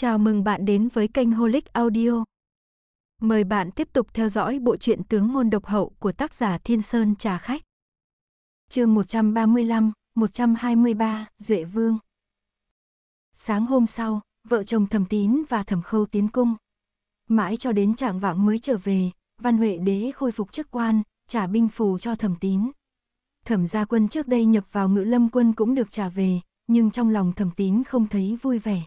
Chào mừng bạn đến với kênh Holic Audio. Mời bạn tiếp tục theo dõi bộ truyện Tướng môn độc hậu của tác giả Thiên Sơn Trà Khách. Chương 135, 123, Duệ Vương. Sáng hôm sau, vợ chồng Thẩm Tín và Thẩm Khâu tiến cung. Mãi cho đến trạng vạng mới trở về, Văn Huệ Đế khôi phục chức quan, trả binh phù cho Thẩm Tín. Thẩm gia quân trước đây nhập vào Ngự Lâm quân cũng được trả về, nhưng trong lòng Thẩm Tín không thấy vui vẻ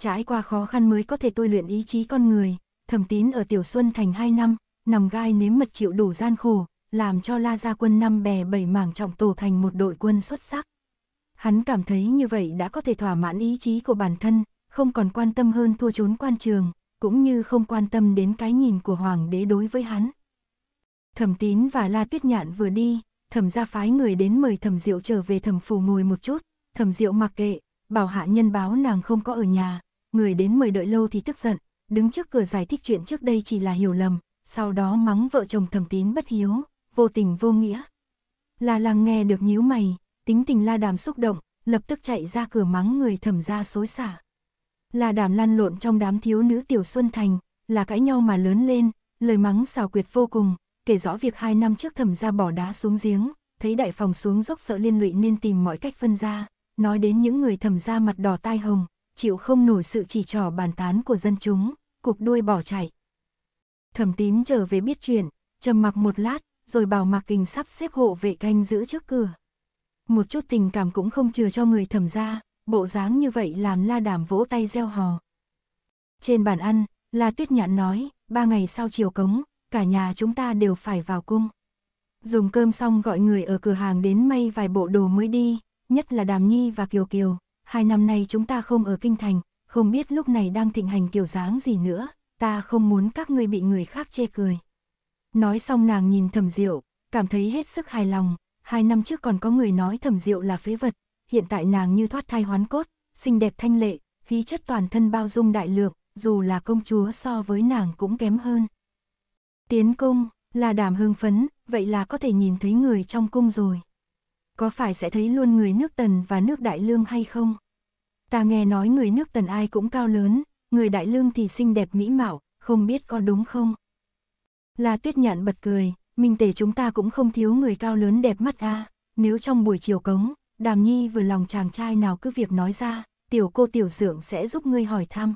Trải qua khó khăn mới có thể tôi luyện ý chí con người, thẩm tín ở Tiểu Xuân Thành 2 năm, nằm gai nếm mật chịu đủ gian khổ, làm cho La Gia quân năm bè bảy mảng trọng tổ thành một đội quân xuất sắc. Hắn cảm thấy như vậy đã có thể thỏa mãn ý chí của bản thân, không còn quan tâm hơn thua trốn quan trường, cũng như không quan tâm đến cái nhìn của Hoàng đế đối với hắn. Thẩm Tín và La Tuyết Nhạn vừa đi, thẩm gia phái người đến mời thẩm Diệu trở về thẩm phủ ngồi một chút, thẩm Diệu mặc kệ, bảo hạ nhân báo nàng không có ở nhà, người đến mời đợi lâu thì tức giận, đứng trước cửa giải thích chuyện trước đây chỉ là hiểu lầm, sau đó mắng vợ chồng thầm tín bất hiếu, vô tình vô nghĩa. Là làng nghe được nhíu mày, tính tình la đàm xúc động, lập tức chạy ra cửa mắng người thẩm ra xối xả. Là đàm lăn lộn trong đám thiếu nữ tiểu xuân thành, là cãi nhau mà lớn lên, lời mắng xào quyệt vô cùng, kể rõ việc hai năm trước thẩm ra bỏ đá xuống giếng, thấy đại phòng xuống dốc sợ liên lụy nên tìm mọi cách phân ra, nói đến những người thẩm ra mặt đỏ tai hồng, chịu không nổi sự chỉ trỏ bàn tán của dân chúng, cục đuôi bỏ chạy. Thẩm tín trở về biết chuyện, trầm mặc một lát, rồi bảo Mạc Kình sắp xếp hộ vệ canh giữ trước cửa. Một chút tình cảm cũng không chừa cho người thẩm ra, bộ dáng như vậy làm la đảm vỗ tay gieo hò. Trên bàn ăn, La Tuyết Nhạn nói, ba ngày sau chiều cống, cả nhà chúng ta đều phải vào cung. Dùng cơm xong gọi người ở cửa hàng đến may vài bộ đồ mới đi, nhất là Đàm Nhi và Kiều Kiều, hai năm nay chúng ta không ở kinh thành, không biết lúc này đang thịnh hành kiểu dáng gì nữa, ta không muốn các ngươi bị người khác chê cười. Nói xong nàng nhìn thẩm diệu, cảm thấy hết sức hài lòng, hai năm trước còn có người nói thẩm diệu là phế vật, hiện tại nàng như thoát thai hoán cốt, xinh đẹp thanh lệ, khí chất toàn thân bao dung đại lượng, dù là công chúa so với nàng cũng kém hơn. Tiến cung, là đảm hưng phấn, vậy là có thể nhìn thấy người trong cung rồi có phải sẽ thấy luôn người nước tần và nước đại lương hay không? Ta nghe nói người nước tần ai cũng cao lớn, người đại lương thì xinh đẹp mỹ mạo, không biết có đúng không? La tuyết nhạn bật cười, minh tể chúng ta cũng không thiếu người cao lớn đẹp mắt a à, nếu trong buổi chiều cống, đàm nhi vừa lòng chàng trai nào cứ việc nói ra, tiểu cô tiểu dưỡng sẽ giúp ngươi hỏi thăm.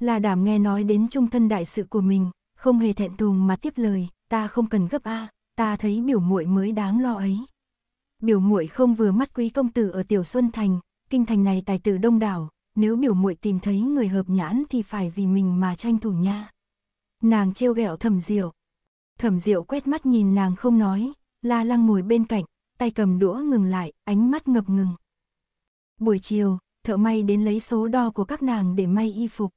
La đàm nghe nói đến trung thân đại sự của mình, không hề thẹn thùng mà tiếp lời, ta không cần gấp a, ta thấy biểu muội mới đáng lo ấy biểu muội không vừa mắt quý công tử ở Tiểu Xuân Thành, kinh thành này tài tử đông đảo, nếu biểu muội tìm thấy người hợp nhãn thì phải vì mình mà tranh thủ nha. Nàng trêu ghẹo thẩm diệu. Thẩm diệu quét mắt nhìn nàng không nói, la lăng ngồi bên cạnh, tay cầm đũa ngừng lại, ánh mắt ngập ngừng. Buổi chiều, thợ may đến lấy số đo của các nàng để may y phục.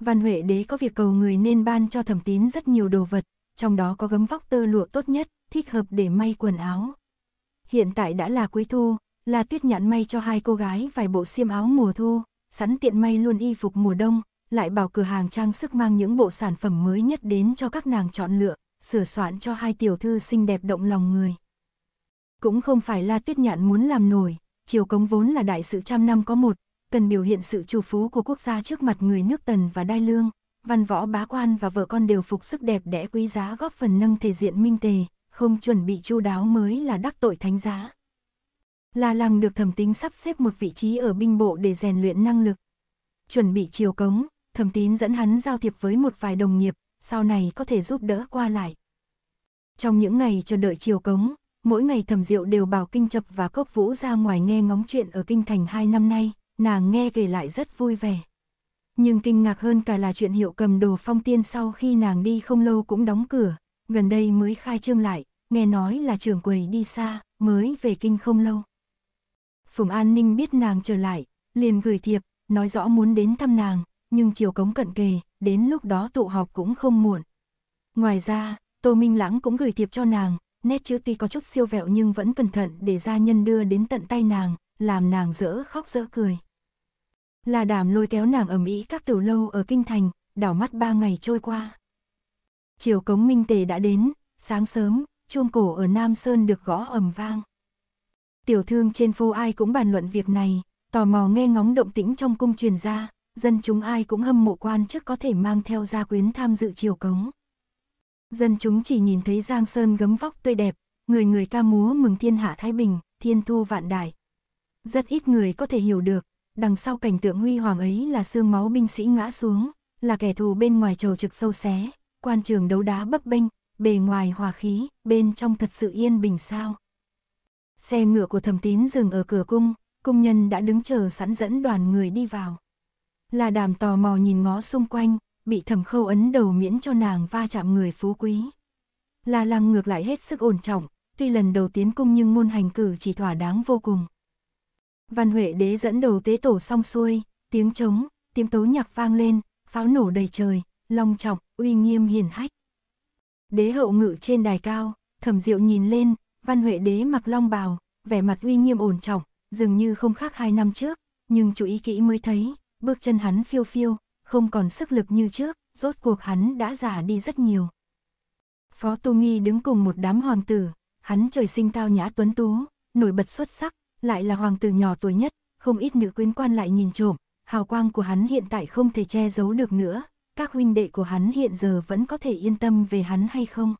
Văn Huệ đế có việc cầu người nên ban cho thẩm tín rất nhiều đồ vật, trong đó có gấm vóc tơ lụa tốt nhất, thích hợp để may quần áo hiện tại đã là cuối thu, La tuyết nhãn may cho hai cô gái vài bộ xiêm áo mùa thu, sẵn tiện may luôn y phục mùa đông, lại bảo cửa hàng trang sức mang những bộ sản phẩm mới nhất đến cho các nàng chọn lựa, sửa soạn cho hai tiểu thư xinh đẹp động lòng người. Cũng không phải La tuyết nhạn muốn làm nổi, chiều cống vốn là đại sự trăm năm có một, cần biểu hiện sự chủ phú của quốc gia trước mặt người nước tần và đai lương, văn võ bá quan và vợ con đều phục sức đẹp đẽ quý giá góp phần nâng thể diện minh tề, không chuẩn bị chu đáo mới là đắc tội thánh giá. Là làm được thẩm tín sắp xếp một vị trí ở binh bộ để rèn luyện năng lực. Chuẩn bị chiều cống, thẩm tín dẫn hắn giao thiệp với một vài đồng nghiệp, sau này có thể giúp đỡ qua lại. Trong những ngày chờ đợi chiều cống, mỗi ngày thẩm diệu đều bảo kinh chập và cốc vũ ra ngoài nghe ngóng chuyện ở kinh thành hai năm nay, nàng nghe kể lại rất vui vẻ. Nhưng kinh ngạc hơn cả là chuyện hiệu cầm đồ phong tiên sau khi nàng đi không lâu cũng đóng cửa, gần đây mới khai trương lại, nghe nói là trưởng quầy đi xa, mới về kinh không lâu. Phùng An Ninh biết nàng trở lại, liền gửi thiệp, nói rõ muốn đến thăm nàng, nhưng chiều cống cận kề, đến lúc đó tụ họp cũng không muộn. Ngoài ra, Tô Minh Lãng cũng gửi thiệp cho nàng, nét chữ tuy có chút siêu vẹo nhưng vẫn cẩn thận để gia nhân đưa đến tận tay nàng, làm nàng dỡ khóc dỡ cười. Là đảm lôi kéo nàng ở mỹ các tiểu lâu ở kinh thành, đảo mắt ba ngày trôi qua. Chiều cống minh tề đã đến, sáng sớm, chuông cổ ở Nam Sơn được gõ ầm vang. Tiểu thương trên phố ai cũng bàn luận việc này, tò mò nghe ngóng động tĩnh trong cung truyền ra, dân chúng ai cũng hâm mộ quan chức có thể mang theo gia quyến tham dự triều cống. Dân chúng chỉ nhìn thấy Giang Sơn gấm vóc tươi đẹp, người người ca múa mừng thiên hạ thái bình, thiên thu vạn đại. Rất ít người có thể hiểu được, đằng sau cảnh tượng huy hoàng ấy là xương máu binh sĩ ngã xuống, là kẻ thù bên ngoài trầu trực sâu xé, quan trường đấu đá bấp bênh, bề ngoài hòa khí, bên trong thật sự yên bình sao. Xe ngựa của thẩm tín dừng ở cửa cung, cung nhân đã đứng chờ sẵn dẫn đoàn người đi vào. Là đàm tò mò nhìn ngó xung quanh, bị thẩm khâu ấn đầu miễn cho nàng va chạm người phú quý. Là làm ngược lại hết sức ổn trọng, tuy lần đầu tiến cung nhưng môn hành cử chỉ thỏa đáng vô cùng. Văn Huệ đế dẫn đầu tế tổ xong xuôi, tiếng trống, tiếng tấu nhạc vang lên, pháo nổ đầy trời, long trọng, uy nghiêm hiền hách. Đế hậu ngự trên đài cao, thẩm diệu nhìn lên, văn huệ đế mặc long bào, vẻ mặt uy nghiêm ổn trọng, dường như không khác hai năm trước, nhưng chú ý kỹ mới thấy, bước chân hắn phiêu phiêu, không còn sức lực như trước, rốt cuộc hắn đã già đi rất nhiều. Phó Tu Nghi đứng cùng một đám hoàng tử, hắn trời sinh tao nhã tuấn tú, nổi bật xuất sắc, lại là hoàng tử nhỏ tuổi nhất, không ít nữ quyến quan lại nhìn trộm, hào quang của hắn hiện tại không thể che giấu được nữa, các huynh đệ của hắn hiện giờ vẫn có thể yên tâm về hắn hay không.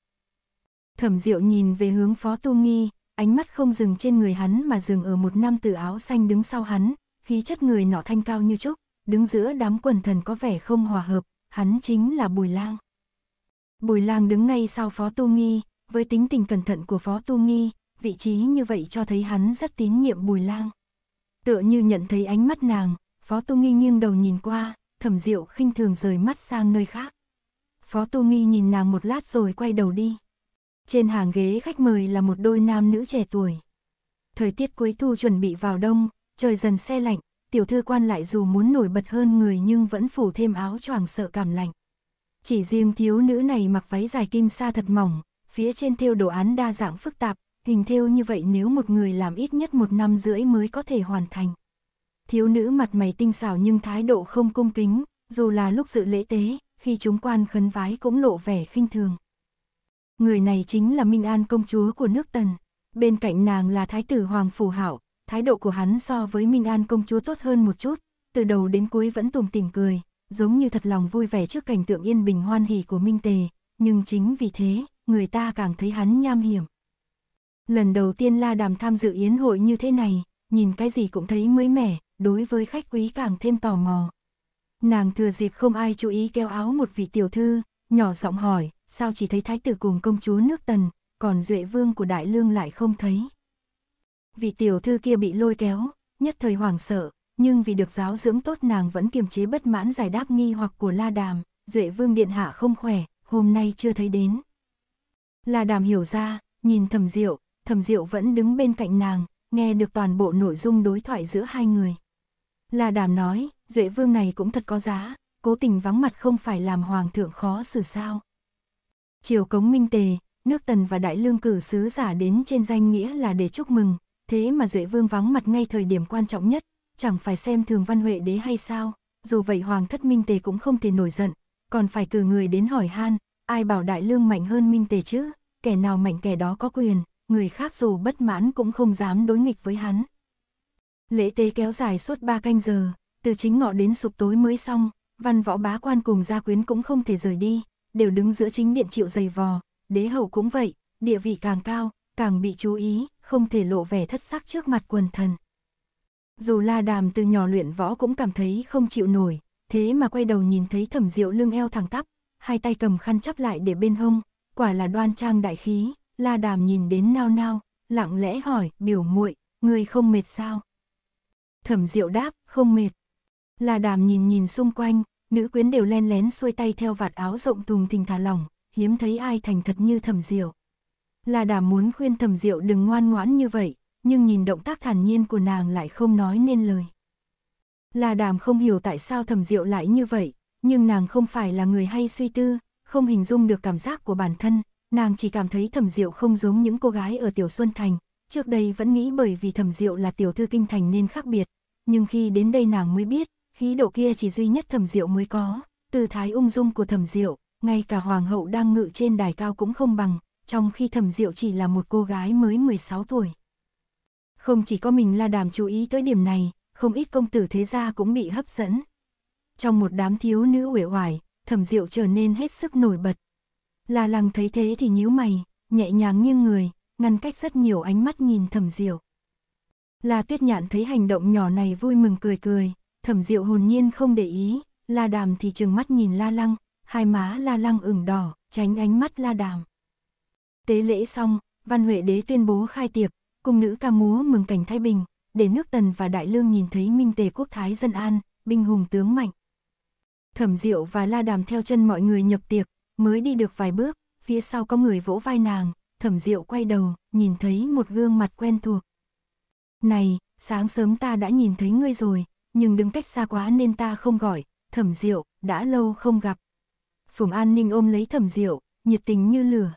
Thẩm Diệu nhìn về hướng Phó Tu Nghi, ánh mắt không dừng trên người hắn mà dừng ở một nam tử áo xanh đứng sau hắn, khí chất người nọ thanh cao như trúc, đứng giữa đám quần thần có vẻ không hòa hợp, hắn chính là Bùi Lang. Bùi Lang đứng ngay sau Phó Tu Nghi, với tính tình cẩn thận của Phó Tu Nghi, vị trí như vậy cho thấy hắn rất tín nhiệm Bùi Lang. Tựa như nhận thấy ánh mắt nàng, Phó Tu Nghi nghiêng đầu nhìn qua, thẩm diệu khinh thường rời mắt sang nơi khác. Phó Tô Nghi nhìn nàng một lát rồi quay đầu đi. Trên hàng ghế khách mời là một đôi nam nữ trẻ tuổi. Thời tiết cuối thu chuẩn bị vào đông, trời dần xe lạnh, tiểu thư quan lại dù muốn nổi bật hơn người nhưng vẫn phủ thêm áo choàng sợ cảm lạnh. Chỉ riêng thiếu nữ này mặc váy dài kim sa thật mỏng, phía trên thêu đồ án đa dạng phức tạp, hình thêu như vậy nếu một người làm ít nhất một năm rưỡi mới có thể hoàn thành thiếu nữ mặt mày tinh xảo nhưng thái độ không cung kính, dù là lúc dự lễ tế, khi chúng quan khấn vái cũng lộ vẻ khinh thường. Người này chính là Minh An công chúa của nước Tần, bên cạnh nàng là thái tử Hoàng Phủ Hảo, thái độ của hắn so với Minh An công chúa tốt hơn một chút, từ đầu đến cuối vẫn tùm tìm cười, giống như thật lòng vui vẻ trước cảnh tượng yên bình hoan hỉ của Minh Tề, nhưng chính vì thế, người ta càng thấy hắn nham hiểm. Lần đầu tiên La Đàm tham dự yến hội như thế này, nhìn cái gì cũng thấy mới mẻ, đối với khách quý càng thêm tò mò. Nàng thừa dịp không ai chú ý kéo áo một vị tiểu thư, nhỏ giọng hỏi, sao chỉ thấy thái tử cùng công chúa nước tần, còn duệ vương của đại lương lại không thấy. Vị tiểu thư kia bị lôi kéo, nhất thời hoảng sợ, nhưng vì được giáo dưỡng tốt nàng vẫn kiềm chế bất mãn giải đáp nghi hoặc của la đàm, duệ vương điện hạ không khỏe, hôm nay chưa thấy đến. La đàm hiểu ra, nhìn thầm diệu, thầm diệu vẫn đứng bên cạnh nàng, nghe được toàn bộ nội dung đối thoại giữa hai người. Là đàm nói, duệ vương này cũng thật có giá, cố tình vắng mặt không phải làm hoàng thượng khó xử sao. Triều cống minh tề, nước tần và đại lương cử sứ giả đến trên danh nghĩa là để chúc mừng, thế mà duệ vương vắng mặt ngay thời điểm quan trọng nhất, chẳng phải xem thường văn huệ đế hay sao, dù vậy hoàng thất minh tề cũng không thể nổi giận, còn phải cử người đến hỏi han, ai bảo đại lương mạnh hơn minh tề chứ, kẻ nào mạnh kẻ đó có quyền, người khác dù bất mãn cũng không dám đối nghịch với hắn. Lễ tế kéo dài suốt ba canh giờ, từ chính ngọ đến sụp tối mới xong, văn võ bá quan cùng gia quyến cũng không thể rời đi, đều đứng giữa chính điện chịu dày vò, đế hậu cũng vậy, địa vị càng cao, càng bị chú ý, không thể lộ vẻ thất sắc trước mặt quần thần. Dù la đàm từ nhỏ luyện võ cũng cảm thấy không chịu nổi, thế mà quay đầu nhìn thấy thẩm diệu lưng eo thẳng tắp, hai tay cầm khăn chắp lại để bên hông, quả là đoan trang đại khí, La Đàm nhìn đến nao nao, lặng lẽ hỏi, biểu muội, người không mệt sao? Thẩm Diệu đáp, không mệt. La Đàm nhìn nhìn xung quanh, nữ quyến đều len lén xuôi tay theo vạt áo rộng thùng thình thả lỏng, hiếm thấy ai thành thật như Thẩm Diệu. La Đàm muốn khuyên Thẩm Diệu đừng ngoan ngoãn như vậy, nhưng nhìn động tác thản nhiên của nàng lại không nói nên lời. La Đàm không hiểu tại sao Thẩm Diệu lại như vậy, nhưng nàng không phải là người hay suy tư, không hình dung được cảm giác của bản thân, nàng chỉ cảm thấy thẩm diệu không giống những cô gái ở Tiểu Xuân Thành, trước đây vẫn nghĩ bởi vì thẩm diệu là tiểu thư kinh thành nên khác biệt, nhưng khi đến đây nàng mới biết, khí độ kia chỉ duy nhất thẩm diệu mới có, từ thái ung dung của thẩm diệu, ngay cả hoàng hậu đang ngự trên đài cao cũng không bằng, trong khi thẩm diệu chỉ là một cô gái mới 16 tuổi. Không chỉ có mình la đàm chú ý tới điểm này, không ít công tử thế gia cũng bị hấp dẫn. Trong một đám thiếu nữ uể oải, thẩm diệu trở nên hết sức nổi bật, La lăng thấy thế thì nhíu mày, nhẹ nhàng nghiêng người, ngăn cách rất nhiều ánh mắt nhìn thẩm diệu. La tuyết nhạn thấy hành động nhỏ này vui mừng cười cười, thẩm diệu hồn nhiên không để ý, la đàm thì trừng mắt nhìn la lăng, hai má la lăng ửng đỏ, tránh ánh mắt la đàm. Tế lễ xong, Văn Huệ Đế tuyên bố khai tiệc, cung nữ ca múa mừng cảnh Thái Bình, để nước Tần và Đại Lương nhìn thấy minh tề quốc thái dân an, binh hùng tướng mạnh. Thẩm Diệu và La Đàm theo chân mọi người nhập tiệc, Mới đi được vài bước, phía sau có người vỗ vai nàng, thẩm diệu quay đầu, nhìn thấy một gương mặt quen thuộc. Này, sáng sớm ta đã nhìn thấy ngươi rồi, nhưng đứng cách xa quá nên ta không gọi, thẩm diệu, đã lâu không gặp. Phùng An Ninh ôm lấy thẩm diệu, nhiệt tình như lửa.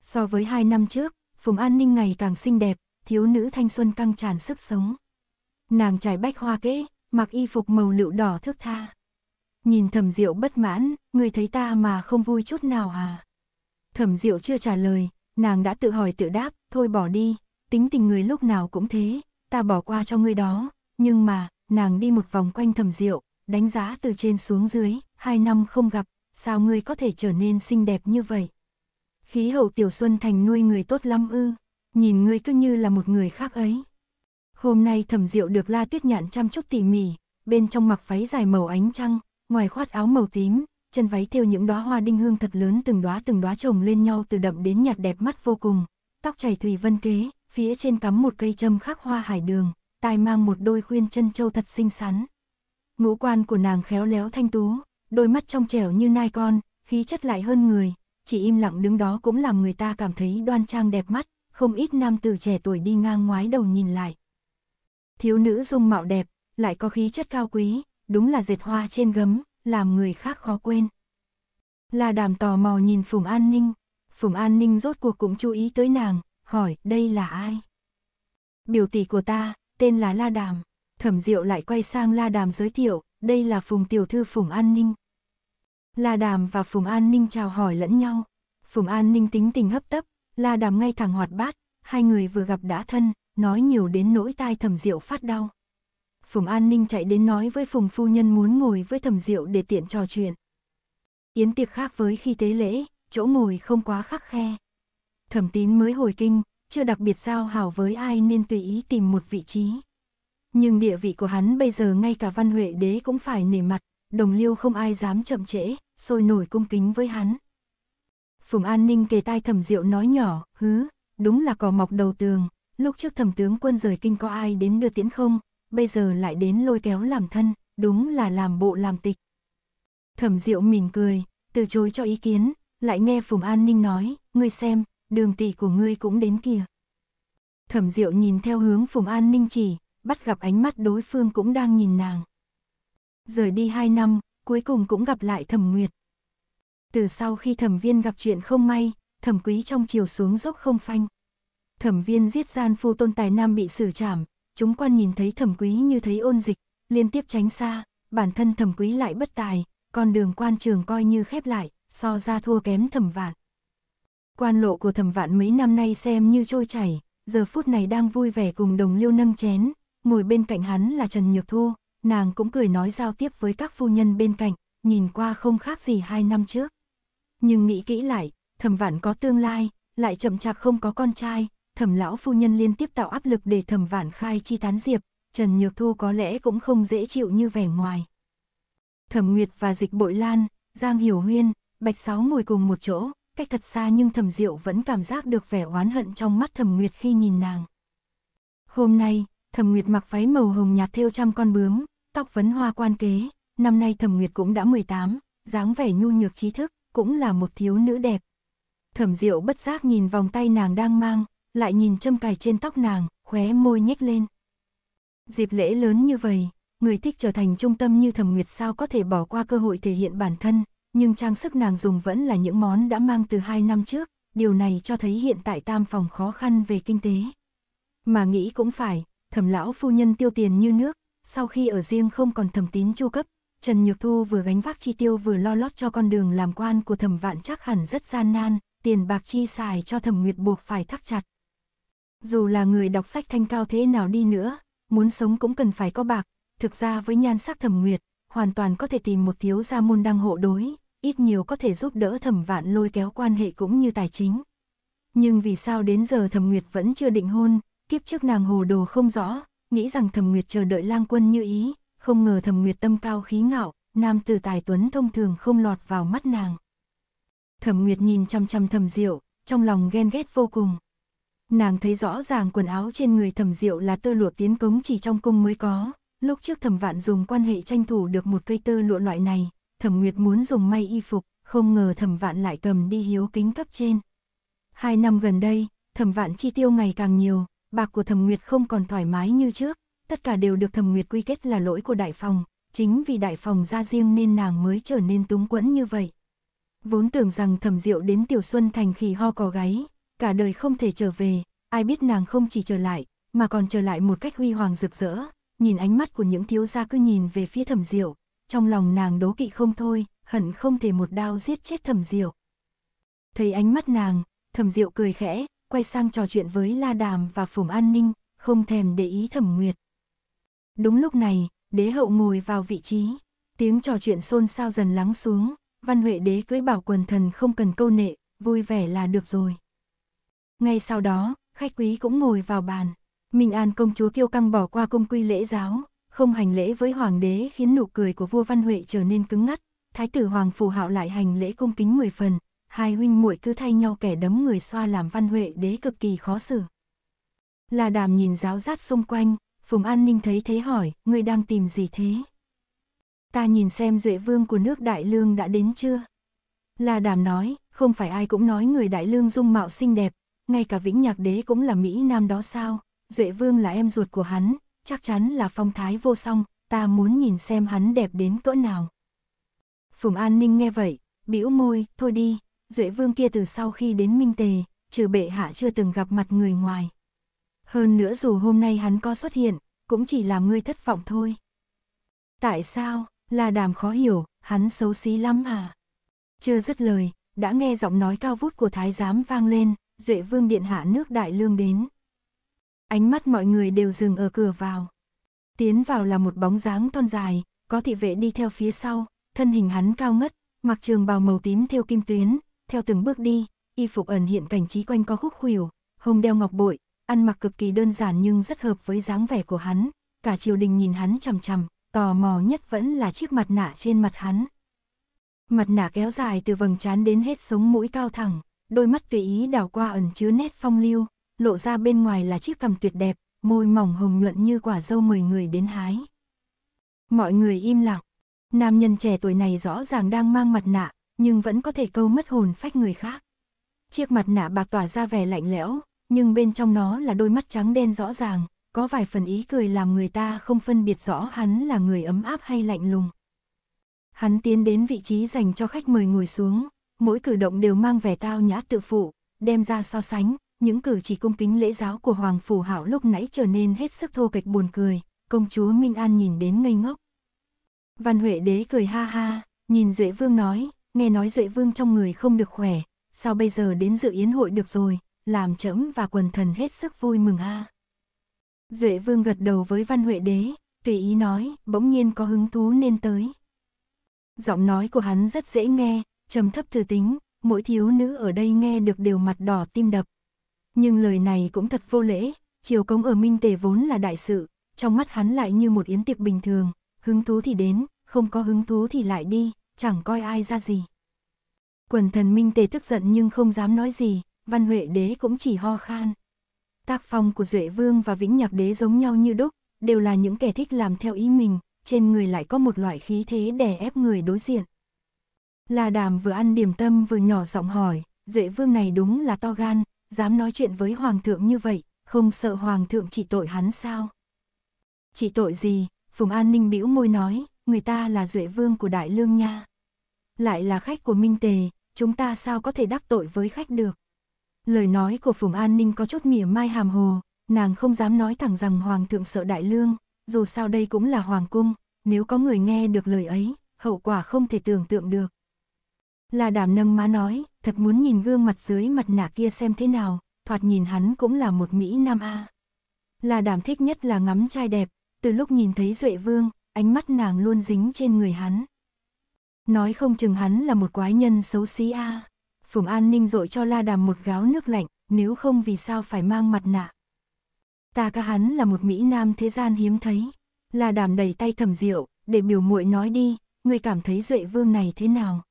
So với hai năm trước, Phùng An Ninh ngày càng xinh đẹp, thiếu nữ thanh xuân căng tràn sức sống. Nàng trải bách hoa kế, mặc y phục màu lựu đỏ thước tha. Nhìn thẩm diệu bất mãn, người thấy ta mà không vui chút nào à? Thẩm diệu chưa trả lời, nàng đã tự hỏi tự đáp, thôi bỏ đi, tính tình người lúc nào cũng thế, ta bỏ qua cho ngươi đó, nhưng mà, nàng đi một vòng quanh thẩm diệu, đánh giá từ trên xuống dưới, hai năm không gặp, sao ngươi có thể trở nên xinh đẹp như vậy? Khí hậu tiểu xuân thành nuôi người tốt lắm ư, nhìn ngươi cứ như là một người khác ấy. Hôm nay thẩm diệu được la tuyết nhạn chăm chút tỉ mỉ, bên trong mặc váy dài màu ánh trăng, ngoài khoác áo màu tím, chân váy thêu những đóa hoa đinh hương thật lớn từng đóa từng đóa chồng lên nhau từ đậm đến nhạt đẹp mắt vô cùng, tóc chảy thủy vân kế, phía trên cắm một cây châm khắc hoa hải đường, tai mang một đôi khuyên chân châu thật xinh xắn. Ngũ quan của nàng khéo léo thanh tú, đôi mắt trong trẻo như nai con, khí chất lại hơn người, chỉ im lặng đứng đó cũng làm người ta cảm thấy đoan trang đẹp mắt, không ít nam tử trẻ tuổi đi ngang ngoái đầu nhìn lại. Thiếu nữ dung mạo đẹp, lại có khí chất cao quý, đúng là dệt hoa trên gấm, làm người khác khó quên. La đàm tò mò nhìn Phùng An Ninh, Phùng An Ninh rốt cuộc cũng chú ý tới nàng, hỏi đây là ai? Biểu tỷ của ta, tên là La Đàm, thẩm diệu lại quay sang La Đàm giới thiệu, đây là Phùng Tiểu Thư Phùng An Ninh. La Đàm và Phùng An Ninh chào hỏi lẫn nhau, Phùng An Ninh tính tình hấp tấp, La Đàm ngay thẳng hoạt bát, hai người vừa gặp đã thân, nói nhiều đến nỗi tai thẩm diệu phát đau. Phùng An Ninh chạy đến nói với Phùng Phu Nhân muốn ngồi với thẩm diệu để tiện trò chuyện. Yến tiệc khác với khi tế lễ, chỗ ngồi không quá khắc khe. Thẩm tín mới hồi kinh, chưa đặc biệt giao hảo với ai nên tùy ý tìm một vị trí. Nhưng địa vị của hắn bây giờ ngay cả văn huệ đế cũng phải nể mặt, đồng liêu không ai dám chậm trễ, sôi nổi cung kính với hắn. Phùng An Ninh kề tai thẩm diệu nói nhỏ, hứ, đúng là cỏ mọc đầu tường, lúc trước thẩm tướng quân rời kinh có ai đến đưa tiễn không, bây giờ lại đến lôi kéo làm thân, đúng là làm bộ làm tịch. Thẩm Diệu mỉm cười, từ chối cho ý kiến, lại nghe Phùng An Ninh nói, ngươi xem, đường tỷ của ngươi cũng đến kìa. Thẩm Diệu nhìn theo hướng Phùng An Ninh chỉ, bắt gặp ánh mắt đối phương cũng đang nhìn nàng. Rời đi hai năm, cuối cùng cũng gặp lại Thẩm Nguyệt. Từ sau khi Thẩm Viên gặp chuyện không may, Thẩm Quý trong chiều xuống dốc không phanh. Thẩm Viên giết gian phu Tôn Tài Nam bị xử trảm, chúng quan nhìn thấy thẩm quý như thấy ôn dịch, liên tiếp tránh xa, bản thân thẩm quý lại bất tài, con đường quan trường coi như khép lại, so ra thua kém thẩm vạn. Quan lộ của thẩm vạn mấy năm nay xem như trôi chảy, giờ phút này đang vui vẻ cùng đồng liêu nâng chén, ngồi bên cạnh hắn là Trần Nhược Thu, nàng cũng cười nói giao tiếp với các phu nhân bên cạnh, nhìn qua không khác gì hai năm trước. Nhưng nghĩ kỹ lại, thẩm vạn có tương lai, lại chậm chạp không có con trai, thẩm lão phu nhân liên tiếp tạo áp lực để thẩm vạn khai chi tán diệp, Trần Nhược Thu có lẽ cũng không dễ chịu như vẻ ngoài. Thẩm Nguyệt và Dịch Bội Lan, Giang Hiểu Huyên, Bạch Sáu ngồi cùng một chỗ, cách thật xa nhưng thẩm Diệu vẫn cảm giác được vẻ oán hận trong mắt thẩm Nguyệt khi nhìn nàng. Hôm nay, thẩm Nguyệt mặc váy màu hồng nhạt thêu trăm con bướm, tóc vấn hoa quan kế, năm nay thẩm Nguyệt cũng đã 18, dáng vẻ nhu nhược trí thức, cũng là một thiếu nữ đẹp. Thẩm Diệu bất giác nhìn vòng tay nàng đang mang, lại nhìn châm cài trên tóc nàng, khóe môi nhếch lên. Dịp lễ lớn như vậy, người thích trở thành trung tâm như thẩm nguyệt sao có thể bỏ qua cơ hội thể hiện bản thân, nhưng trang sức nàng dùng vẫn là những món đã mang từ hai năm trước, điều này cho thấy hiện tại tam phòng khó khăn về kinh tế. Mà nghĩ cũng phải, thẩm lão phu nhân tiêu tiền như nước, sau khi ở riêng không còn thẩm tín chu cấp, Trần Nhược Thu vừa gánh vác chi tiêu vừa lo lót cho con đường làm quan của thẩm vạn chắc hẳn rất gian nan, tiền bạc chi xài cho thẩm nguyệt buộc phải thắt chặt. Dù là người đọc sách thanh cao thế nào đi nữa, muốn sống cũng cần phải có bạc, thực ra với nhan sắc thẩm nguyệt, hoàn toàn có thể tìm một thiếu gia môn đăng hộ đối, ít nhiều có thể giúp đỡ thẩm vạn lôi kéo quan hệ cũng như tài chính. Nhưng vì sao đến giờ thẩm nguyệt vẫn chưa định hôn, kiếp trước nàng hồ đồ không rõ, nghĩ rằng thẩm nguyệt chờ đợi lang quân như ý, không ngờ thẩm nguyệt tâm cao khí ngạo, nam tử tài tuấn thông thường không lọt vào mắt nàng. Thẩm nguyệt nhìn chăm chăm thẩm diệu, trong lòng ghen ghét vô cùng nàng thấy rõ ràng quần áo trên người thẩm diệu là tơ lụa tiến cống chỉ trong cung mới có. Lúc trước thẩm vạn dùng quan hệ tranh thủ được một cây tơ lụa loại này, thẩm nguyệt muốn dùng may y phục, không ngờ thẩm vạn lại cầm đi hiếu kính cấp trên. Hai năm gần đây, thẩm vạn chi tiêu ngày càng nhiều, bạc của thẩm nguyệt không còn thoải mái như trước, tất cả đều được thẩm nguyệt quy kết là lỗi của đại phòng, chính vì đại phòng ra riêng nên nàng mới trở nên túng quẫn như vậy. Vốn tưởng rằng thẩm diệu đến tiểu xuân thành khi ho cò gáy, cả đời không thể trở về, ai biết nàng không chỉ trở lại, mà còn trở lại một cách huy hoàng rực rỡ, nhìn ánh mắt của những thiếu gia cứ nhìn về phía thẩm diệu, trong lòng nàng đố kỵ không thôi, hận không thể một đao giết chết thẩm diệu. Thấy ánh mắt nàng, thẩm diệu cười khẽ, quay sang trò chuyện với La Đàm và Phùng An Ninh, không thèm để ý thẩm nguyệt. Đúng lúc này, đế hậu ngồi vào vị trí, tiếng trò chuyện xôn xao dần lắng xuống, văn huệ đế cưỡi bảo quần thần không cần câu nệ, vui vẻ là được rồi. Ngay sau đó, khách quý cũng ngồi vào bàn. Minh An công chúa kiêu căng bỏ qua cung quy lễ giáo, không hành lễ với hoàng đế khiến nụ cười của vua Văn Huệ trở nên cứng ngắt. Thái tử Hoàng Phù Hạo lại hành lễ cung kính 10 phần, hai huynh muội cứ thay nhau kẻ đấm người xoa làm Văn Huệ đế cực kỳ khó xử. Là đàm nhìn giáo giác xung quanh, Phùng An Ninh thấy thế hỏi, người đang tìm gì thế? Ta nhìn xem duệ vương của nước Đại Lương đã đến chưa? Là đàm nói, không phải ai cũng nói người Đại Lương dung mạo xinh đẹp, ngay cả vĩnh nhạc đế cũng là Mỹ Nam đó sao, Duệ Vương là em ruột của hắn, chắc chắn là phong thái vô song, ta muốn nhìn xem hắn đẹp đến cỡ nào. Phùng An Ninh nghe vậy, bĩu môi, thôi đi, Duệ Vương kia từ sau khi đến Minh Tề, trừ bệ hạ chưa từng gặp mặt người ngoài. Hơn nữa dù hôm nay hắn có xuất hiện, cũng chỉ làm ngươi thất vọng thôi. Tại sao, là đàm khó hiểu, hắn xấu xí lắm à? Chưa dứt lời, đã nghe giọng nói cao vút của thái giám vang lên, Duệ Vương Điện Hạ nước Đại Lương đến. Ánh mắt mọi người đều dừng ở cửa vào. Tiến vào là một bóng dáng thon dài, có thị vệ đi theo phía sau, thân hình hắn cao ngất, mặc trường bào màu tím theo kim tuyến, theo từng bước đi, y phục ẩn hiện cảnh trí quanh co khúc khuỷu, hông đeo ngọc bội, ăn mặc cực kỳ đơn giản nhưng rất hợp với dáng vẻ của hắn, cả triều đình nhìn hắn chằm chằm, tò mò nhất vẫn là chiếc mặt nạ trên mặt hắn. Mặt nạ kéo dài từ vầng trán đến hết sống mũi cao thẳng, đôi mắt tùy ý đảo qua ẩn chứa nét phong lưu, lộ ra bên ngoài là chiếc cằm tuyệt đẹp, môi mỏng hồng nhuận như quả dâu mời người đến hái. Mọi người im lặng, nam nhân trẻ tuổi này rõ ràng đang mang mặt nạ, nhưng vẫn có thể câu mất hồn phách người khác. Chiếc mặt nạ bạc tỏa ra vẻ lạnh lẽo, nhưng bên trong nó là đôi mắt trắng đen rõ ràng, có vài phần ý cười làm người ta không phân biệt rõ hắn là người ấm áp hay lạnh lùng. Hắn tiến đến vị trí dành cho khách mời ngồi xuống, mỗi cử động đều mang vẻ tao nhã tự phụ, đem ra so sánh, những cử chỉ cung kính lễ giáo của Hoàng Phủ Hảo lúc nãy trở nên hết sức thô kệch buồn cười, công chúa Minh An nhìn đến ngây ngốc. Văn Huệ Đế cười ha ha, nhìn Duệ Vương nói, nghe nói Duệ Vương trong người không được khỏe, sao bây giờ đến dự yến hội được rồi, làm chấm và quần thần hết sức vui mừng ha. À. Duệ Vương gật đầu với Văn Huệ Đế, tùy ý nói, bỗng nhiên có hứng thú nên tới. Giọng nói của hắn rất dễ nghe, trầm thấp thư tính, mỗi thiếu nữ ở đây nghe được đều mặt đỏ tim đập. Nhưng lời này cũng thật vô lễ, chiều cống ở Minh Tề vốn là đại sự, trong mắt hắn lại như một yến tiệc bình thường, hứng thú thì đến, không có hứng thú thì lại đi, chẳng coi ai ra gì. Quần thần Minh Tề tức giận nhưng không dám nói gì, văn huệ đế cũng chỉ ho khan. Tác phong của Duệ Vương và Vĩnh Nhạc Đế giống nhau như đúc, đều là những kẻ thích làm theo ý mình, trên người lại có một loại khí thế đè ép người đối diện. La Đàm vừa ăn điểm tâm vừa nhỏ giọng hỏi, Duệ Vương này đúng là to gan, dám nói chuyện với Hoàng thượng như vậy, không sợ Hoàng thượng chỉ tội hắn sao? Chỉ tội gì? Phùng An Ninh bĩu môi nói, người ta là Duệ Vương của Đại Lương nha. Lại là khách của Minh Tề, chúng ta sao có thể đắc tội với khách được? Lời nói của Phùng An Ninh có chút mỉa mai hàm hồ, nàng không dám nói thẳng rằng Hoàng thượng sợ Đại Lương, dù sao đây cũng là Hoàng cung, nếu có người nghe được lời ấy, hậu quả không thể tưởng tượng được. Là đàm nâng má nói, thật muốn nhìn gương mặt dưới mặt nạ kia xem thế nào, thoạt nhìn hắn cũng là một Mỹ Nam A. Là đàm thích nhất là ngắm trai đẹp, từ lúc nhìn thấy Duệ Vương, ánh mắt nàng luôn dính trên người hắn. Nói không chừng hắn là một quái nhân xấu xí A. Phùng An Ninh dội cho La Đàm một gáo nước lạnh, nếu không vì sao phải mang mặt nạ. Ta ca hắn là một Mỹ Nam thế gian hiếm thấy. La Đàm đầy tay thầm rượu, để biểu muội nói đi, người cảm thấy Duệ Vương này thế nào?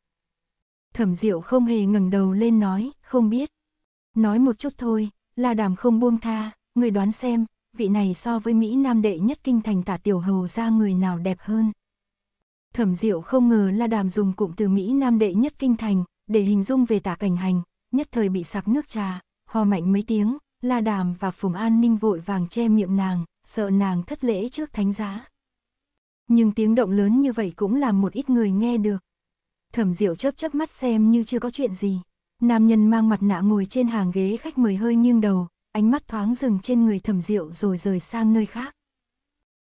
Thẩm Diệu không hề ngẩng đầu lên nói, không biết. Nói một chút thôi, là đàm không buông tha, người đoán xem, vị này so với Mỹ Nam đệ nhất kinh thành tả tiểu hầu ra người nào đẹp hơn. Thẩm Diệu không ngờ là đàm dùng cụm từ Mỹ Nam đệ nhất kinh thành, để hình dung về tả cảnh hành, nhất thời bị sặc nước trà, ho mạnh mấy tiếng, La Đàm và Phùng An Ninh vội vàng che miệng nàng, sợ nàng thất lễ trước thánh giá. Nhưng tiếng động lớn như vậy cũng làm một ít người nghe được thẩm diệu chớp chớp mắt xem như chưa có chuyện gì. Nam nhân mang mặt nạ ngồi trên hàng ghế khách mời hơi nghiêng đầu, ánh mắt thoáng dừng trên người thẩm diệu rồi rời sang nơi khác.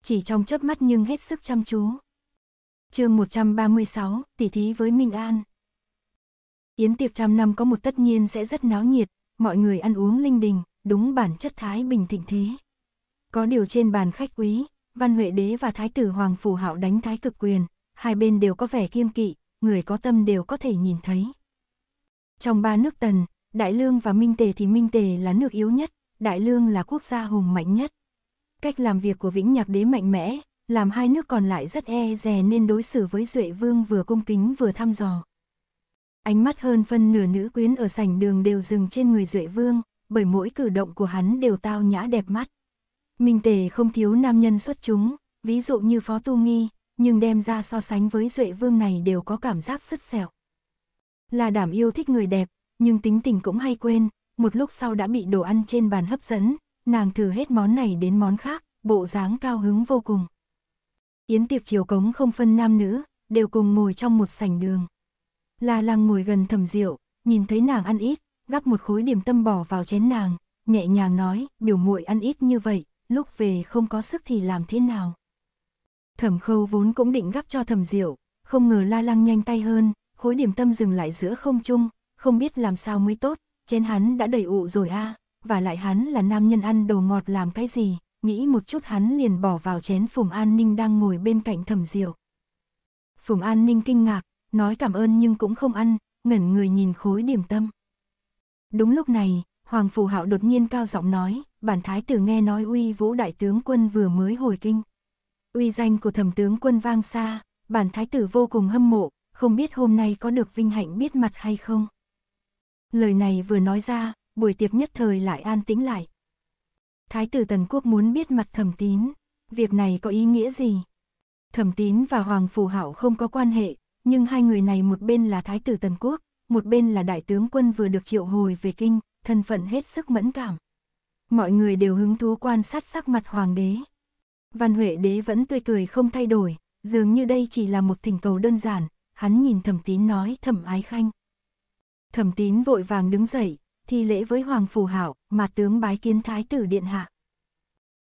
Chỉ trong chớp mắt nhưng hết sức chăm chú. chương 136, tỷ thí với Minh An. Yến tiệc trăm năm có một tất nhiên sẽ rất náo nhiệt, mọi người ăn uống linh đình, đúng bản chất Thái Bình thịnh thế. Có điều trên bàn khách quý, Văn Huệ Đế và Thái tử Hoàng Phủ Hạo đánh Thái cực quyền, hai bên đều có vẻ kiêm kỵ, người có tâm đều có thể nhìn thấy. Trong ba nước Tần, Đại Lương và Minh Tề thì Minh Tề là nước yếu nhất, Đại Lương là quốc gia hùng mạnh nhất. Cách làm việc của Vĩnh Nhạc Đế mạnh mẽ, làm hai nước còn lại rất e dè nên đối xử với Duệ Vương vừa cung kính vừa thăm dò. Ánh mắt hơn phân nửa nữ quyến ở sảnh đường đều dừng trên người Duệ Vương, bởi mỗi cử động của hắn đều tao nhã đẹp mắt. Minh Tề không thiếu nam nhân xuất chúng, ví dụ như Phó Tu Nghi, nhưng đem ra so sánh với Duệ Vương này đều có cảm giác sứt sẹo. Là đảm yêu thích người đẹp, nhưng tính tình cũng hay quên, một lúc sau đã bị đồ ăn trên bàn hấp dẫn, nàng thử hết món này đến món khác, bộ dáng cao hứng vô cùng. Yến tiệc chiều cống không phân nam nữ, đều cùng ngồi trong một sảnh đường. Là làng ngồi gần thầm rượu, nhìn thấy nàng ăn ít, gắp một khối điểm tâm bỏ vào chén nàng, nhẹ nhàng nói, biểu muội ăn ít như vậy, lúc về không có sức thì làm thế nào. Thẩm khâu vốn cũng định gắp cho thẩm diệu, không ngờ la lăng nhanh tay hơn, khối điểm tâm dừng lại giữa không trung, không biết làm sao mới tốt, chén hắn đã đầy ụ rồi a và lại hắn là nam nhân ăn đồ ngọt làm cái gì, nghĩ một chút hắn liền bỏ vào chén Phùng An Ninh đang ngồi bên cạnh thẩm diệu. Phùng An Ninh kinh ngạc, nói cảm ơn nhưng cũng không ăn, ngẩn người nhìn khối điểm tâm. Đúng lúc này, Hoàng Phù Hạo đột nhiên cao giọng nói, bản thái tử nghe nói uy vũ đại tướng quân vừa mới hồi kinh uy danh của thẩm tướng quân vang xa, bản thái tử vô cùng hâm mộ, không biết hôm nay có được vinh hạnh biết mặt hay không. Lời này vừa nói ra, buổi tiệc nhất thời lại an tĩnh lại. Thái tử Tần Quốc muốn biết mặt thẩm tín, việc này có ý nghĩa gì? Thẩm tín và Hoàng Phù Hảo không có quan hệ, nhưng hai người này một bên là Thái tử Tần Quốc, một bên là đại tướng quân vừa được triệu hồi về kinh, thân phận hết sức mẫn cảm. Mọi người đều hứng thú quan sát sắc mặt hoàng đế. Văn Huệ Đế vẫn tươi cười không thay đổi, dường như đây chỉ là một thỉnh cầu đơn giản, hắn nhìn thẩm tín nói thẩm ái khanh. Thẩm tín vội vàng đứng dậy, thi lễ với Hoàng Phù Hảo, mà tướng bái kiến thái tử điện hạ.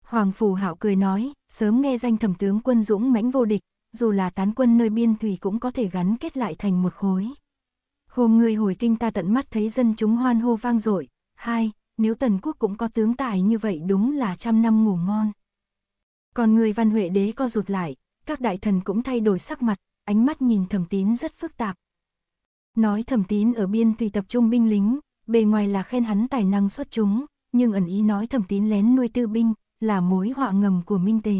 Hoàng Phù Hảo cười nói, sớm nghe danh thẩm tướng quân dũng mãnh vô địch, dù là tán quân nơi biên thủy cũng có thể gắn kết lại thành một khối. Hôm người hồi kinh ta tận mắt thấy dân chúng hoan hô vang dội. Hai, nếu tần quốc cũng có tướng tài như vậy đúng là trăm năm ngủ ngon. Còn người văn huệ đế co rụt lại, các đại thần cũng thay đổi sắc mặt, ánh mắt nhìn thẩm tín rất phức tạp. Nói thẩm tín ở biên tùy tập trung binh lính, bề ngoài là khen hắn tài năng xuất chúng, nhưng ẩn ý nói thẩm tín lén nuôi tư binh, là mối họa ngầm của Minh Tề.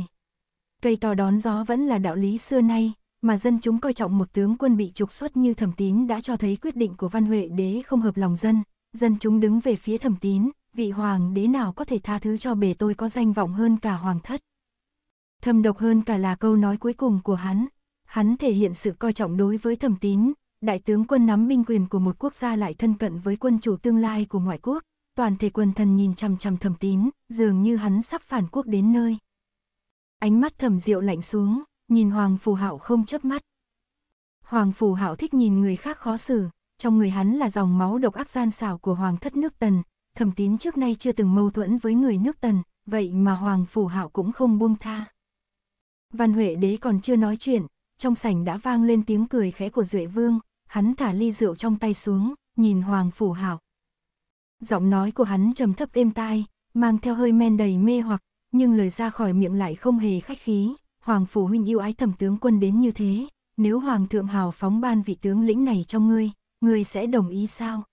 Cây to đón gió vẫn là đạo lý xưa nay, mà dân chúng coi trọng một tướng quân bị trục xuất như thẩm tín đã cho thấy quyết định của văn huệ đế không hợp lòng dân, dân chúng đứng về phía thẩm tín, vị hoàng đế nào có thể tha thứ cho bề tôi có danh vọng hơn cả hoàng thất. Thâm độc hơn cả là câu nói cuối cùng của hắn. Hắn thể hiện sự coi trọng đối với thẩm tín, đại tướng quân nắm binh quyền của một quốc gia lại thân cận với quân chủ tương lai của ngoại quốc, toàn thể quân thần nhìn chằm chằm thẩm tín, dường như hắn sắp phản quốc đến nơi. Ánh mắt thẩm diệu lạnh xuống, nhìn Hoàng Phù Hạo không chớp mắt. Hoàng Phù Hạo thích nhìn người khác khó xử, trong người hắn là dòng máu độc ác gian xảo của Hoàng thất nước Tần, thẩm tín trước nay chưa từng mâu thuẫn với người nước Tần, vậy mà Hoàng Phù Hạo cũng không buông tha. Văn Huệ đế còn chưa nói chuyện, trong sảnh đã vang lên tiếng cười khẽ của Duệ Vương, hắn thả ly rượu trong tay xuống, nhìn Hoàng Phủ Hảo. Giọng nói của hắn trầm thấp êm tai, mang theo hơi men đầy mê hoặc, nhưng lời ra khỏi miệng lại không hề khách khí, Hoàng Phủ huynh yêu ái thẩm tướng quân đến như thế, nếu Hoàng thượng hảo phóng ban vị tướng lĩnh này cho ngươi, ngươi sẽ đồng ý sao?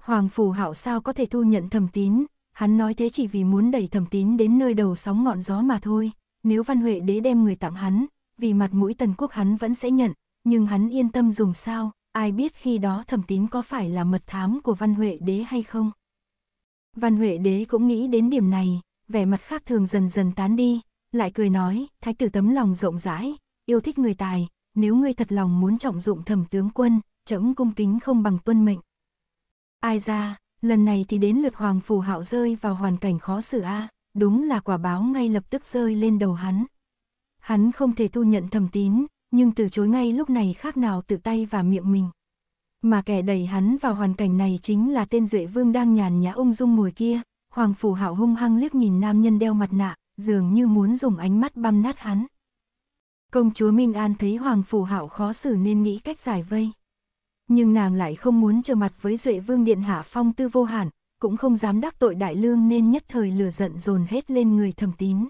Hoàng Phủ Hảo sao có thể thu nhận thẩm tín, hắn nói thế chỉ vì muốn đẩy thẩm tín đến nơi đầu sóng ngọn gió mà thôi, nếu Văn Huệ đế đem người tặng hắn, vì mặt mũi tần quốc hắn vẫn sẽ nhận, nhưng hắn yên tâm dùng sao, ai biết khi đó thẩm tín có phải là mật thám của Văn Huệ đế hay không. Văn Huệ đế cũng nghĩ đến điểm này, vẻ mặt khác thường dần dần tán đi, lại cười nói, thái tử tấm lòng rộng rãi, yêu thích người tài, nếu ngươi thật lòng muốn trọng dụng thẩm tướng quân, chấm cung kính không bằng tuân mệnh. Ai ra, lần này thì đến lượt hoàng phù hạo rơi vào hoàn cảnh khó xử a. À đúng là quả báo ngay lập tức rơi lên đầu hắn. Hắn không thể thu nhận thầm tín, nhưng từ chối ngay lúc này khác nào tự tay và miệng mình. Mà kẻ đẩy hắn vào hoàn cảnh này chính là tên Duệ Vương đang nhàn nhã ung dung ngồi kia, Hoàng Phủ Hạo hung hăng liếc nhìn nam nhân đeo mặt nạ, dường như muốn dùng ánh mắt băm nát hắn. Công chúa Minh An thấy Hoàng Phủ Hạo khó xử nên nghĩ cách giải vây. Nhưng nàng lại không muốn trở mặt với Duệ Vương Điện Hạ Phong Tư Vô hạn cũng không dám đắc tội đại lương nên nhất thời lửa giận dồn hết lên người thẩm tín.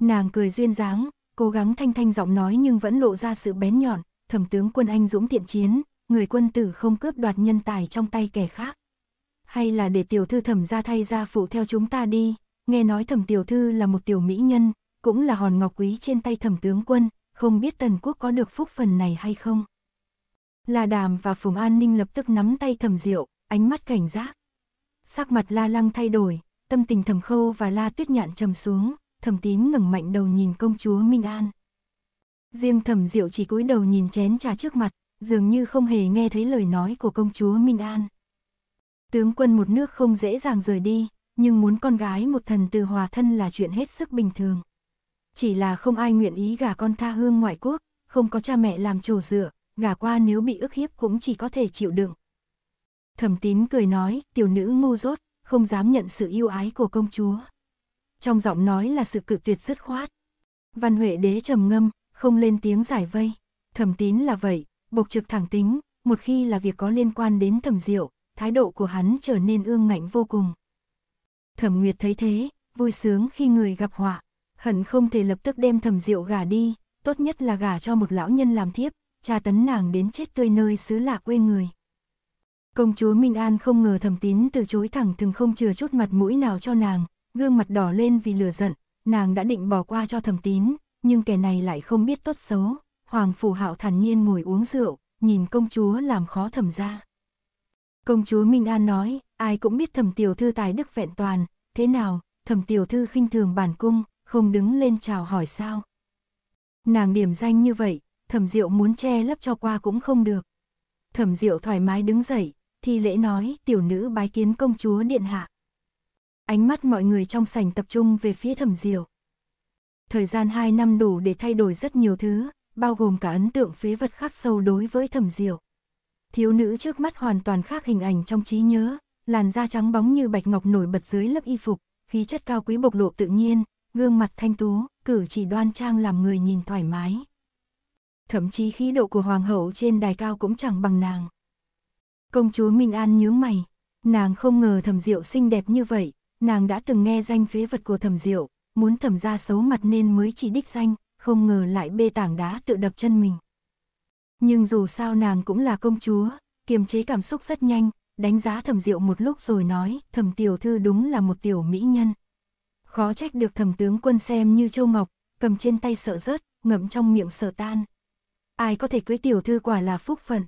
Nàng cười duyên dáng, cố gắng thanh thanh giọng nói nhưng vẫn lộ ra sự bén nhọn, thẩm tướng quân anh dũng thiện chiến, người quân tử không cướp đoạt nhân tài trong tay kẻ khác. Hay là để tiểu thư thẩm ra thay ra phụ theo chúng ta đi, nghe nói thẩm tiểu thư là một tiểu mỹ nhân, cũng là hòn ngọc quý trên tay thẩm tướng quân, không biết tần quốc có được phúc phần này hay không. Là đàm và phùng an ninh lập tức nắm tay thẩm diệu, ánh mắt cảnh giác. Sắc mặt La Lăng thay đổi, tâm tình thầm Khâu và La Tuyết Nhạn trầm xuống, Thẩm Tím ngẩng mạnh đầu nhìn công chúa Minh An. Riêng Thẩm Diệu chỉ cúi đầu nhìn chén trà trước mặt, dường như không hề nghe thấy lời nói của công chúa Minh An. Tướng quân một nước không dễ dàng rời đi, nhưng muốn con gái một thần từ hòa thân là chuyện hết sức bình thường. Chỉ là không ai nguyện ý gả con tha hương ngoại quốc, không có cha mẹ làm chủ dựa, gả qua nếu bị ức hiếp cũng chỉ có thể chịu đựng, Thẩm tín cười nói, tiểu nữ ngu dốt, không dám nhận sự yêu ái của công chúa. Trong giọng nói là sự cự tuyệt dứt khoát. Văn Huệ đế trầm ngâm, không lên tiếng giải vây. Thẩm tín là vậy, bộc trực thẳng tính, một khi là việc có liên quan đến thẩm diệu, thái độ của hắn trở nên ương ngạnh vô cùng. Thẩm Nguyệt thấy thế, vui sướng khi người gặp họa, hận không thể lập tức đem thẩm diệu gả đi, tốt nhất là gả cho một lão nhân làm thiếp, tra tấn nàng đến chết tươi nơi xứ lạ quê người. Công chúa Minh An không ngờ thầm tín từ chối thẳng thừng không chừa chút mặt mũi nào cho nàng, gương mặt đỏ lên vì lửa giận, nàng đã định bỏ qua cho thầm tín, nhưng kẻ này lại không biết tốt xấu. Hoàng Phủ Hạo thản nhiên ngồi uống rượu, nhìn công chúa làm khó thầm ra. Công chúa Minh An nói, ai cũng biết thầm tiểu thư tài đức vẹn toàn, thế nào, thầm tiểu thư khinh thường bản cung, không đứng lên chào hỏi sao. Nàng điểm danh như vậy, thầm diệu muốn che lấp cho qua cũng không được. Thẩm diệu thoải mái đứng dậy, thi lễ nói tiểu nữ bái kiến công chúa điện hạ. Ánh mắt mọi người trong sảnh tập trung về phía thẩm diệu. Thời gian 2 năm đủ để thay đổi rất nhiều thứ, bao gồm cả ấn tượng phế vật khác sâu đối với thẩm diệu. Thiếu nữ trước mắt hoàn toàn khác hình ảnh trong trí nhớ, làn da trắng bóng như bạch ngọc nổi bật dưới lớp y phục, khí chất cao quý bộc lộ tự nhiên, gương mặt thanh tú, cử chỉ đoan trang làm người nhìn thoải mái. Thậm chí khí độ của hoàng hậu trên đài cao cũng chẳng bằng nàng. Công chúa Minh An nhớ mày, nàng không ngờ thẩm diệu xinh đẹp như vậy, nàng đã từng nghe danh phế vật của thẩm diệu, muốn thẩm ra xấu mặt nên mới chỉ đích danh, không ngờ lại bê tảng đá tự đập chân mình. Nhưng dù sao nàng cũng là công chúa, kiềm chế cảm xúc rất nhanh, đánh giá thẩm diệu một lúc rồi nói, thẩm tiểu thư đúng là một tiểu mỹ nhân. Khó trách được thẩm tướng quân xem như châu ngọc, cầm trên tay sợ rớt, ngậm trong miệng sợ tan. Ai có thể cưới tiểu thư quả là phúc phận.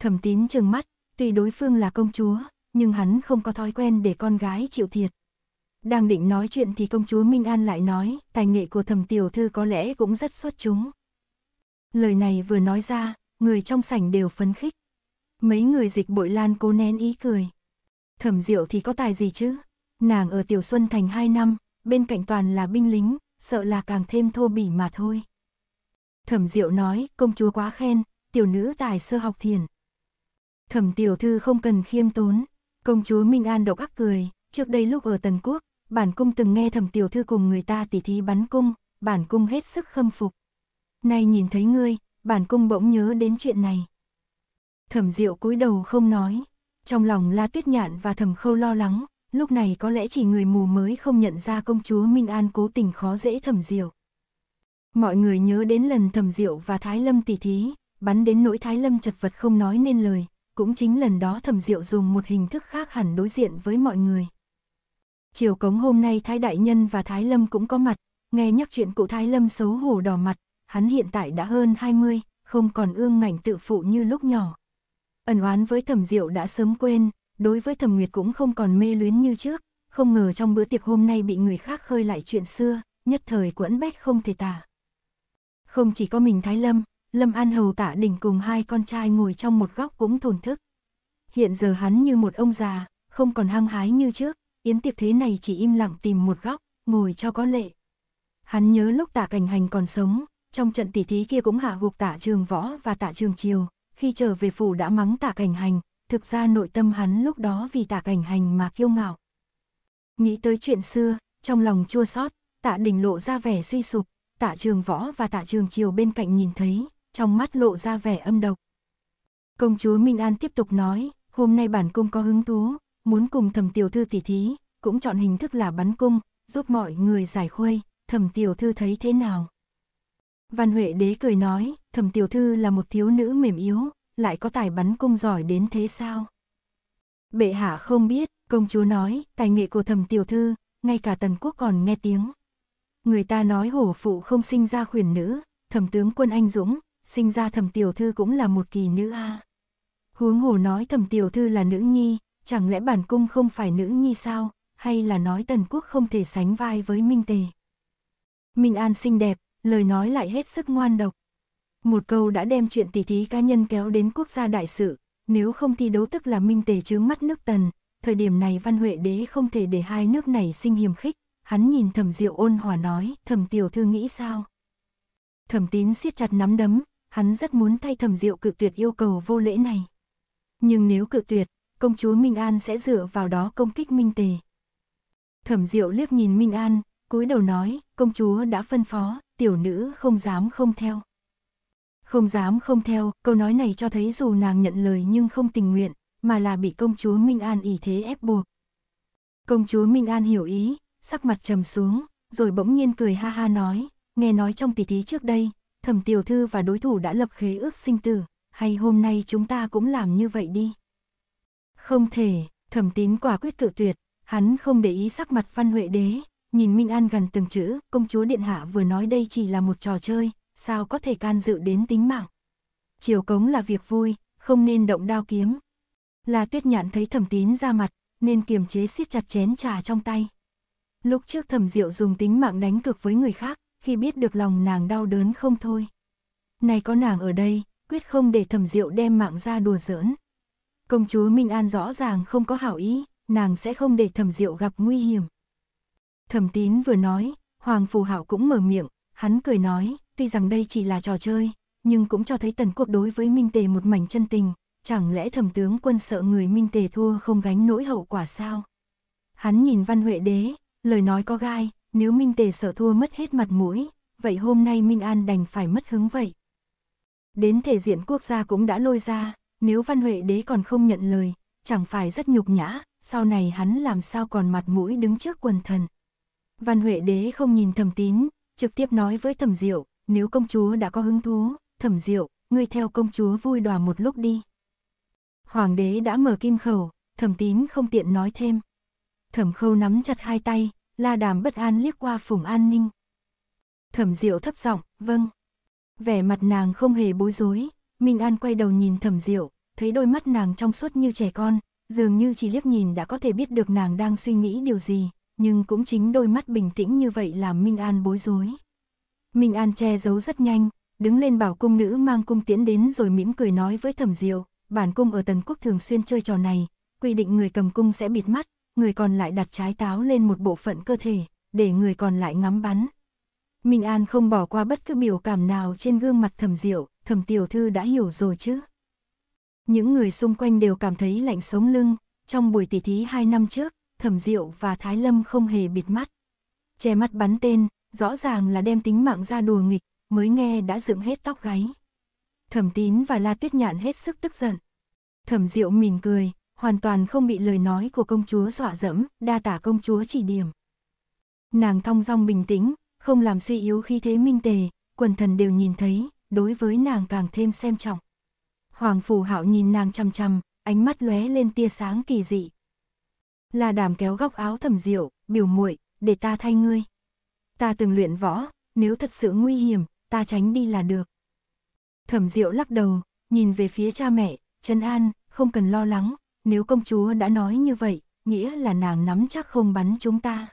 Thẩm tín trừng mắt, Tuy đối phương là công chúa, nhưng hắn không có thói quen để con gái chịu thiệt. Đang định nói chuyện thì công chúa Minh An lại nói, tài nghệ của thẩm tiểu thư có lẽ cũng rất xuất chúng. Lời này vừa nói ra, người trong sảnh đều phấn khích. Mấy người dịch bội lan cố nén ý cười. Thẩm diệu thì có tài gì chứ? Nàng ở Tiểu Xuân Thành 2 năm, bên cạnh toàn là binh lính, sợ là càng thêm thô bỉ mà thôi. Thẩm diệu nói, công chúa quá khen, tiểu nữ tài sơ học thiền, Thẩm tiểu thư không cần khiêm tốn, công chúa Minh An độc ác cười, trước đây lúc ở Tần Quốc, bản cung từng nghe thẩm tiểu thư cùng người ta tỉ thí bắn cung, bản cung hết sức khâm phục. Nay nhìn thấy ngươi, bản cung bỗng nhớ đến chuyện này. Thẩm diệu cúi đầu không nói, trong lòng La Tuyết Nhạn và Thẩm Khâu lo lắng, lúc này có lẽ chỉ người mù mới không nhận ra công chúa Minh An cố tình khó dễ Thẩm diệu. Mọi người nhớ đến lần Thẩm diệu và Thái Lâm tỉ thí, bắn đến nỗi Thái Lâm chật vật không nói nên lời, cũng chính lần đó thẩm diệu dùng một hình thức khác hẳn đối diện với mọi người. Chiều cống hôm nay Thái Đại Nhân và Thái Lâm cũng có mặt, nghe nhắc chuyện cụ Thái Lâm xấu hổ đỏ mặt, hắn hiện tại đã hơn 20, không còn ương ngạnh tự phụ như lúc nhỏ. Ẩn oán với thẩm diệu đã sớm quên, đối với thẩm nguyệt cũng không còn mê luyến như trước, không ngờ trong bữa tiệc hôm nay bị người khác khơi lại chuyện xưa, nhất thời quẫn bách không thể tả. Không chỉ có mình Thái Lâm, Lâm An Hầu tạ đỉnh cùng hai con trai ngồi trong một góc cũng thổn thức. Hiện giờ hắn như một ông già, không còn hăng hái như trước, yến tiệc thế này chỉ im lặng tìm một góc, ngồi cho có lệ. Hắn nhớ lúc tạ cảnh hành còn sống, trong trận tỉ thí kia cũng hạ gục tạ trường võ và tạ trường chiều, khi trở về phủ đã mắng tạ cảnh hành, thực ra nội tâm hắn lúc đó vì tạ cảnh hành mà kiêu ngạo. Nghĩ tới chuyện xưa, trong lòng chua xót, tạ đình lộ ra vẻ suy sụp, tạ trường võ và tạ trường chiều bên cạnh nhìn thấy, trong mắt lộ ra vẻ âm độc. Công chúa Minh An tiếp tục nói, hôm nay bản cung có hứng thú, muốn cùng thẩm tiểu thư tỉ thí, cũng chọn hình thức là bắn cung, giúp mọi người giải khuây, thẩm tiểu thư thấy thế nào? Văn Huệ đế cười nói, thẩm tiểu thư là một thiếu nữ mềm yếu, lại có tài bắn cung giỏi đến thế sao? Bệ hạ không biết, công chúa nói, tài nghệ của thẩm tiểu thư, ngay cả tần quốc còn nghe tiếng. Người ta nói hổ phụ không sinh ra khuyển nữ, thẩm tướng quân anh dũng, sinh ra thẩm tiểu thư cũng là một kỳ nữ a. À. Huống hồ nói thẩm tiểu thư là nữ nhi, chẳng lẽ bản cung không phải nữ nhi sao, hay là nói tần quốc không thể sánh vai với Minh Tề. Minh An xinh đẹp, lời nói lại hết sức ngoan độc. Một câu đã đem chuyện tỷ thí cá nhân kéo đến quốc gia đại sự, nếu không thi đấu tức là Minh Tề chướng mắt nước tần, thời điểm này văn huệ đế không thể để hai nước này sinh hiềm khích, hắn nhìn thẩm diệu ôn hòa nói, thẩm tiểu thư nghĩ sao? Thẩm tín siết chặt nắm đấm, hắn rất muốn thay thẩm diệu cự tuyệt yêu cầu vô lễ này. Nhưng nếu cự tuyệt, công chúa Minh An sẽ dựa vào đó công kích Minh Tề. Thẩm diệu liếc nhìn Minh An, cúi đầu nói, công chúa đã phân phó, tiểu nữ không dám không theo. Không dám không theo, câu nói này cho thấy dù nàng nhận lời nhưng không tình nguyện, mà là bị công chúa Minh An ý thế ép buộc. Công chúa Minh An hiểu ý, sắc mặt trầm xuống, rồi bỗng nhiên cười ha ha nói, nghe nói trong tỷ thí trước đây, thẩm tiểu thư và đối thủ đã lập khế ước sinh tử, hay hôm nay chúng ta cũng làm như vậy đi. Không thể, thẩm tín quả quyết tự tuyệt, hắn không để ý sắc mặt văn huệ đế, nhìn Minh An gần từng chữ, công chúa Điện Hạ vừa nói đây chỉ là một trò chơi, sao có thể can dự đến tính mạng. Chiều cống là việc vui, không nên động đao kiếm. Là tuyết nhạn thấy thẩm tín ra mặt, nên kiềm chế siết chặt chén trà trong tay. Lúc trước thẩm diệu dùng tính mạng đánh cược với người khác, khi biết được lòng nàng đau đớn không thôi. Này có nàng ở đây, quyết không để thẩm diệu đem mạng ra đùa giỡn. Công chúa Minh An rõ ràng không có hảo ý, nàng sẽ không để thẩm diệu gặp nguy hiểm. Thẩm tín vừa nói, Hoàng Phù Hảo cũng mở miệng, hắn cười nói, tuy rằng đây chỉ là trò chơi, nhưng cũng cho thấy tần quốc đối với Minh Tề một mảnh chân tình, chẳng lẽ thẩm tướng quân sợ người Minh Tề thua không gánh nỗi hậu quả sao? Hắn nhìn Văn Huệ Đế, lời nói có gai, nếu Minh Tề sợ thua mất hết mặt mũi, vậy hôm nay Minh An đành phải mất hứng vậy. Đến thể diện quốc gia cũng đã lôi ra, nếu Văn Huệ Đế còn không nhận lời, chẳng phải rất nhục nhã, sau này hắn làm sao còn mặt mũi đứng trước quần thần. Văn Huệ Đế không nhìn thẩm tín, trực tiếp nói với thẩm diệu, nếu công chúa đã có hứng thú, thẩm diệu, ngươi theo công chúa vui đòa một lúc đi. Hoàng đế đã mở kim khẩu, thẩm tín không tiện nói thêm. Thẩm khâu nắm chặt hai tay, la đàm bất an liếc qua phùng an ninh. Thẩm diệu thấp giọng, vâng. Vẻ mặt nàng không hề bối rối, Minh An quay đầu nhìn thẩm diệu, thấy đôi mắt nàng trong suốt như trẻ con, dường như chỉ liếc nhìn đã có thể biết được nàng đang suy nghĩ điều gì, nhưng cũng chính đôi mắt bình tĩnh như vậy làm Minh An bối rối. Minh An che giấu rất nhanh, đứng lên bảo cung nữ mang cung tiễn đến rồi mỉm cười nói với thẩm diệu, bản cung ở Tần Quốc thường xuyên chơi trò này, quy định người cầm cung sẽ bịt mắt, người còn lại đặt trái táo lên một bộ phận cơ thể, để người còn lại ngắm bắn. Minh An không bỏ qua bất cứ biểu cảm nào trên gương mặt Thẩm diệu, Thẩm tiểu thư đã hiểu rồi chứ. Những người xung quanh đều cảm thấy lạnh sống lưng, trong buổi tỉ thí hai năm trước, thẩm diệu và Thái Lâm không hề bịt mắt. Che mắt bắn tên, rõ ràng là đem tính mạng ra đùa nghịch, mới nghe đã dựng hết tóc gáy. Thẩm tín và La Tuyết Nhạn hết sức tức giận. Thẩm diệu mỉm cười, hoàn toàn không bị lời nói của công chúa dọa dẫm, đa tả công chúa chỉ điểm. Nàng thong dong bình tĩnh, không làm suy yếu khi thế minh tề, quần thần đều nhìn thấy, đối với nàng càng thêm xem trọng. Hoàng Phù Hạo nhìn nàng chằm chằm, ánh mắt lóe lên tia sáng kỳ dị. Là đàm kéo góc áo thầm diệu, biểu muội để ta thay ngươi. Ta từng luyện võ, nếu thật sự nguy hiểm, ta tránh đi là được. Thẩm diệu lắc đầu, nhìn về phía cha mẹ, chân an, không cần lo lắng, nếu công chúa đã nói như vậy, nghĩa là nàng nắm chắc không bắn chúng ta.